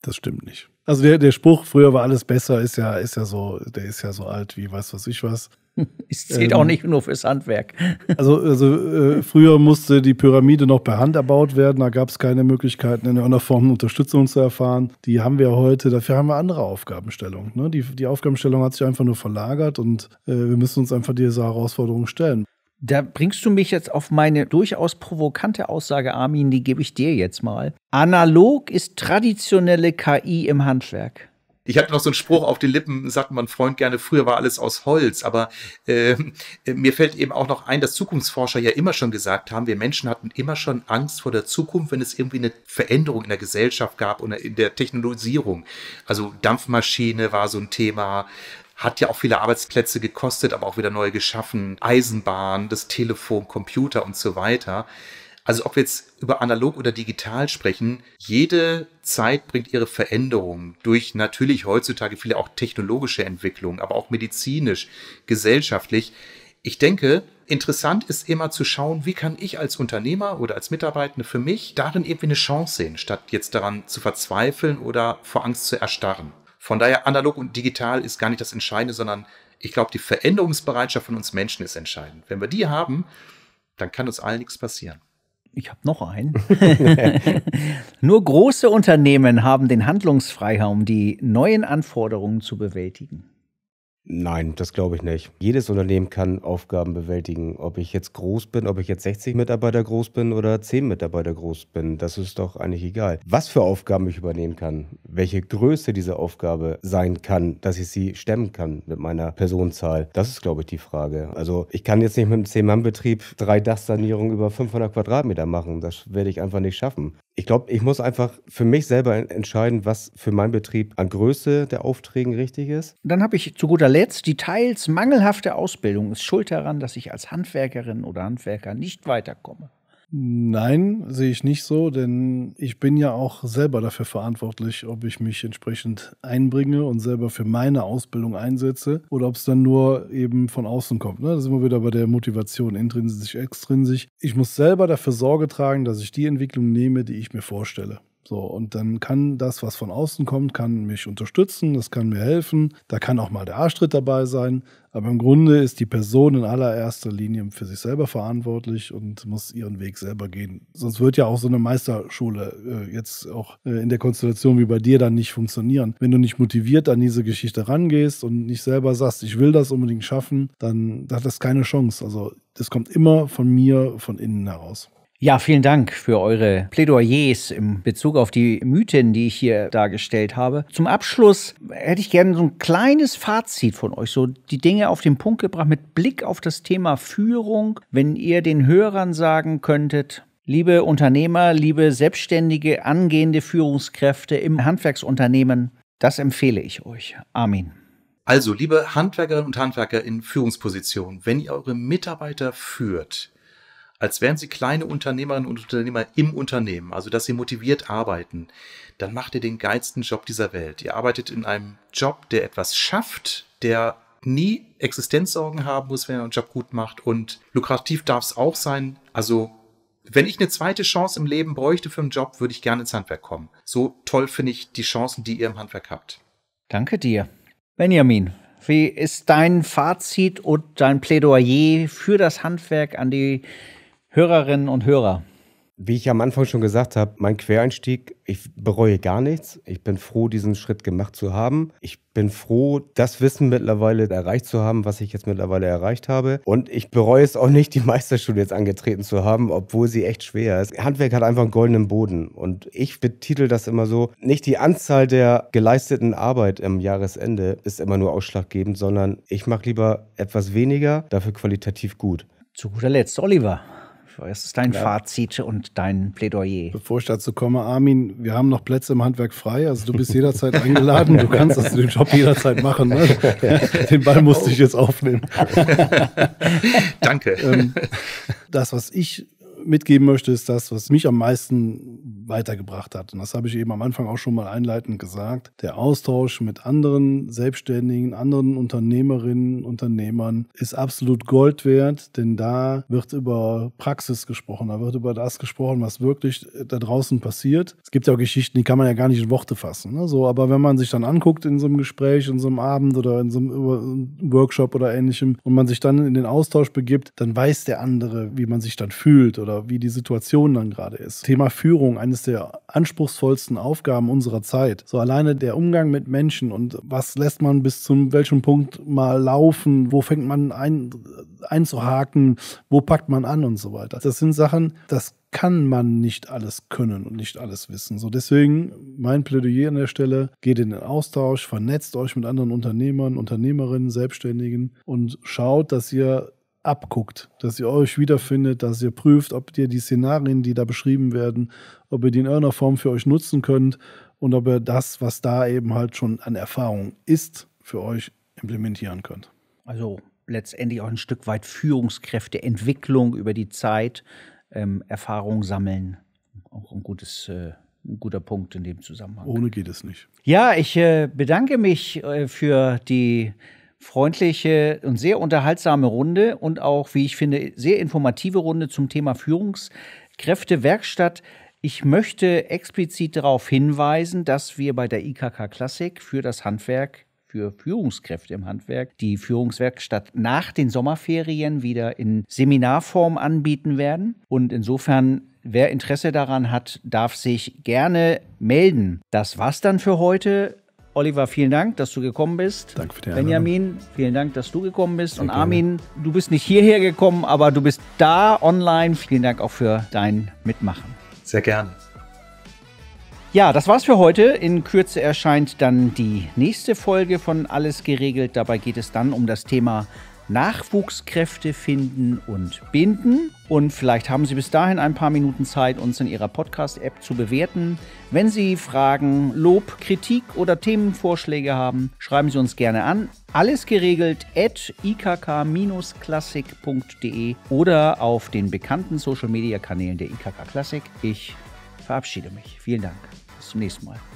Das stimmt nicht. Also der, der Spruch, früher war alles besser, ist ja, ist ja so, der ist ja so alt wie weiß was ich was. *laughs* Es zählt ähm, auch nicht nur fürs Handwerk. *laughs* Also, also äh, früher musste die Pyramide noch per Hand erbaut werden. Da gab es keine Möglichkeiten, in irgendeiner Form Unterstützung zu erfahren. Die haben wir heute. Dafür haben wir andere Aufgabenstellungen. Ne? Die, die Aufgabenstellung hat sich einfach nur verlagert und äh, wir müssen uns einfach dieser Herausforderung stellen. Da bringst du mich jetzt auf meine durchaus provokante Aussage, Armin, die gebe ich dir jetzt mal. Analog ist traditionelle KI im Handwerk. Ich hatte noch so einen Spruch auf den Lippen, sagt mein Freund gerne, früher war alles aus Holz, aber äh, mir fällt eben auch noch ein, dass Zukunftsforscher ja immer schon gesagt haben, wir Menschen hatten immer schon Angst vor der Zukunft, wenn es irgendwie eine Veränderung in der Gesellschaft gab oder in der Technologisierung. Also Dampfmaschine war so ein Thema, hat ja auch viele Arbeitsplätze gekostet, aber auch wieder neue geschaffen. Eisenbahn, das Telefon, Computer und so weiter. Also ob wir jetzt über analog oder digital sprechen, jede Zeit bringt ihre Veränderungen durch natürlich heutzutage viele auch technologische Entwicklungen, aber auch medizinisch, gesellschaftlich. Ich denke, interessant ist immer zu schauen, wie kann ich als Unternehmer oder als Mitarbeitende für mich darin irgendwie eine Chance sehen, statt jetzt daran zu verzweifeln oder vor Angst zu erstarren. Von daher, analog und digital ist gar nicht das Entscheidende, sondern ich glaube, die Veränderungsbereitschaft von uns Menschen ist entscheidend. Wenn wir die haben, dann kann uns allen nichts passieren. Ich habe noch einen. *laughs* Nur große Unternehmen haben den Handlungsfreiraum, die neuen Anforderungen zu bewältigen. Nein, das glaube ich nicht. Jedes Unternehmen kann Aufgaben bewältigen. Ob ich jetzt groß bin, ob ich jetzt 60 Mitarbeiter groß bin oder 10 Mitarbeiter groß bin, das ist doch eigentlich egal. Was für Aufgaben ich übernehmen kann, welche Größe diese Aufgabe sein kann, dass ich sie stemmen kann mit meiner Personenzahl, das ist, glaube ich, die Frage. Also ich kann jetzt nicht mit einem 10-Mann-Betrieb drei Dachsanierungen über 500 Quadratmeter machen. Das werde ich einfach nicht schaffen ich glaube, ich muss einfach für mich selber entscheiden, was für meinen Betrieb an Größe der Aufträge richtig ist. Dann habe ich zu guter Letzt, die teils mangelhafte Ausbildung ist schuld daran, dass ich als Handwerkerin oder Handwerker nicht weiterkomme. Nein, sehe ich nicht so, denn ich bin ja auch selber dafür verantwortlich, ob ich mich entsprechend einbringe und selber für meine Ausbildung einsetze oder ob es dann nur eben von außen kommt. Ne? Da sind wir wieder bei der Motivation, intrinsisch, extrinsisch. Ich muss selber dafür Sorge tragen, dass ich die Entwicklung nehme, die ich mir vorstelle. So, und dann kann das, was von außen kommt, kann mich unterstützen, das kann mir helfen. Da kann auch mal der Arschtritt dabei sein. Aber im Grunde ist die Person in allererster Linie für sich selber verantwortlich und muss ihren Weg selber gehen. Sonst wird ja auch so eine Meisterschule äh, jetzt auch äh, in der Konstellation wie bei dir dann nicht funktionieren. Wenn du nicht motiviert an diese Geschichte rangehst und nicht selber sagst, ich will das unbedingt schaffen, dann hat das keine Chance. Also das kommt immer von mir, von innen heraus. Ja, vielen Dank für eure Plädoyers im Bezug auf die Mythen, die ich hier dargestellt habe. Zum Abschluss hätte ich gerne so ein kleines Fazit von euch, so die Dinge auf den Punkt gebracht mit Blick auf das Thema Führung, wenn ihr den Hörern sagen könntet, liebe Unternehmer, liebe selbstständige, angehende Führungskräfte im Handwerksunternehmen, das empfehle ich euch. Armin. Also, liebe Handwerkerinnen und Handwerker in Führungspositionen, wenn ihr eure Mitarbeiter führt, als wären sie kleine Unternehmerinnen und Unternehmer im Unternehmen, also dass sie motiviert arbeiten, dann macht ihr den geilsten Job dieser Welt. Ihr arbeitet in einem Job, der etwas schafft, der nie Existenzsorgen haben muss, wenn er einen Job gut macht und lukrativ darf es auch sein. Also wenn ich eine zweite Chance im Leben bräuchte für einen Job, würde ich gerne ins Handwerk kommen. So toll finde ich die Chancen, die ihr im Handwerk habt. Danke dir. Benjamin, wie ist dein Fazit und dein Plädoyer für das Handwerk an die Hörerinnen und Hörer? Wie ich am Anfang schon gesagt habe, mein Quereinstieg, ich bereue gar nichts. Ich bin froh, diesen Schritt gemacht zu haben. Ich bin froh, das Wissen mittlerweile erreicht zu haben, was ich jetzt mittlerweile erreicht habe. Und ich bereue es auch nicht, die Meisterschule jetzt angetreten zu haben, obwohl sie echt schwer ist. Handwerk hat einfach einen goldenen Boden. Und ich betitel das immer so, nicht die Anzahl der geleisteten Arbeit im Jahresende ist immer nur ausschlaggebend, sondern ich mache lieber etwas weniger, dafür qualitativ gut. Zu guter Letzt, Oliver, was ist dein ja. Fazit und dein Plädoyer? Bevor ich dazu komme, Armin, wir haben noch Plätze im Handwerk frei, also du bist jederzeit eingeladen, du kannst also den Job jederzeit machen. Ne? *laughs* Den Ball musste ich jetzt aufnehmen. *laughs* Ähm, Danke. das, was ich mitgeben möchte, ist das, was mich am meisten weitergebracht hat. Und das habe ich eben am Anfang auch schon mal einleitend gesagt. Der Austausch mit anderen Selbstständigen, anderen Unternehmerinnen, Unternehmern ist absolut Gold wert, denn da wird über Praxis gesprochen, da wird über das gesprochen, was wirklich äh, da draußen passiert. Es gibt ja auch Geschichten, die kann man ja gar nicht in Worte fassen. Ne? So, aber wenn man sich dann anguckt in so einem Gespräch, in so einem Abend oder in so einem Workshop oder ähnlichem und man sich dann in den Austausch begibt, dann weiß der andere, wie man sich dann fühlt oder oder wie die Situation dann gerade ist. Thema Führung, eines der anspruchsvollsten Aufgaben unserer Zeit. So alleine der Umgang mit Menschen und was lässt man bis zum welchem Punkt mal laufen, wo fängt man ein, einzuhaken, wo packt man an und so weiter. Das sind Sachen, das kann man nicht alles können und nicht alles wissen. So deswegen mein Plädoyer an der Stelle, geht in den Austausch, vernetzt euch mit anderen Unternehmern, Unternehmerinnen, Selbstständigen und schaut, dass ihr abguckt, dass ihr euch wiederfindet, dass ihr prüft, ob ihr die Szenarien, die da beschrieben werden, ob ihr die in irgendeiner Form für euch nutzen könnt und ob ihr das, was da eben halt schon an Erfahrung ist, für euch implementieren könnt. Also letztendlich auch ein Stück weit Führungskräfte, Entwicklung über die Zeit, ähm, Erfahrung sammeln. Auch ein gutes äh ein guter Punkt in dem Zusammenhang. Ohne geht es nicht. Ja, ich äh, bedanke mich äh, für die freundliche und sehr unterhaltsame Runde und auch, wie ich finde, sehr informative Runde zum Thema Führungskräftewerkstatt. Ich möchte explizit darauf hinweisen, dass wir bei der IKK Klassik für das Handwerk, für Führungskräfte im Handwerk, die Führungswerkstatt nach den Sommerferien wieder in Seminarform anbieten werden. Und insofern, wer Interesse daran hat, darf sich gerne melden. Das war's dann für heute. Oliver, vielen Dank, dass du gekommen bist. Danke für die Einladung. Benjamin, vielen Dank, dass du gekommen bist. Sehr und Armin, du bist nicht hierher gekommen, aber du bist da online. Vielen Dank auch für dein Mitmachen. Sehr gerne. Ja, das war's für heute. In Kürze erscheint dann die nächste Folge von Alles geregelt. Dabei geht es dann um das Thema Nachwuchskräfte finden und binden. Und vielleicht haben Sie bis dahin ein paar Minuten Zeit, uns in Ihrer Podcast-App zu bewerten. Wenn Sie Fragen, Lob, Kritik oder Themenvorschläge haben, schreiben Sie uns gerne an. Alles geregelt at ikk-klassik.de oder auf den bekannten Social-Media-Kanälen der IKK Klassik. Ich verabschiede mich. Vielen Dank. Bis zum nächsten Mal.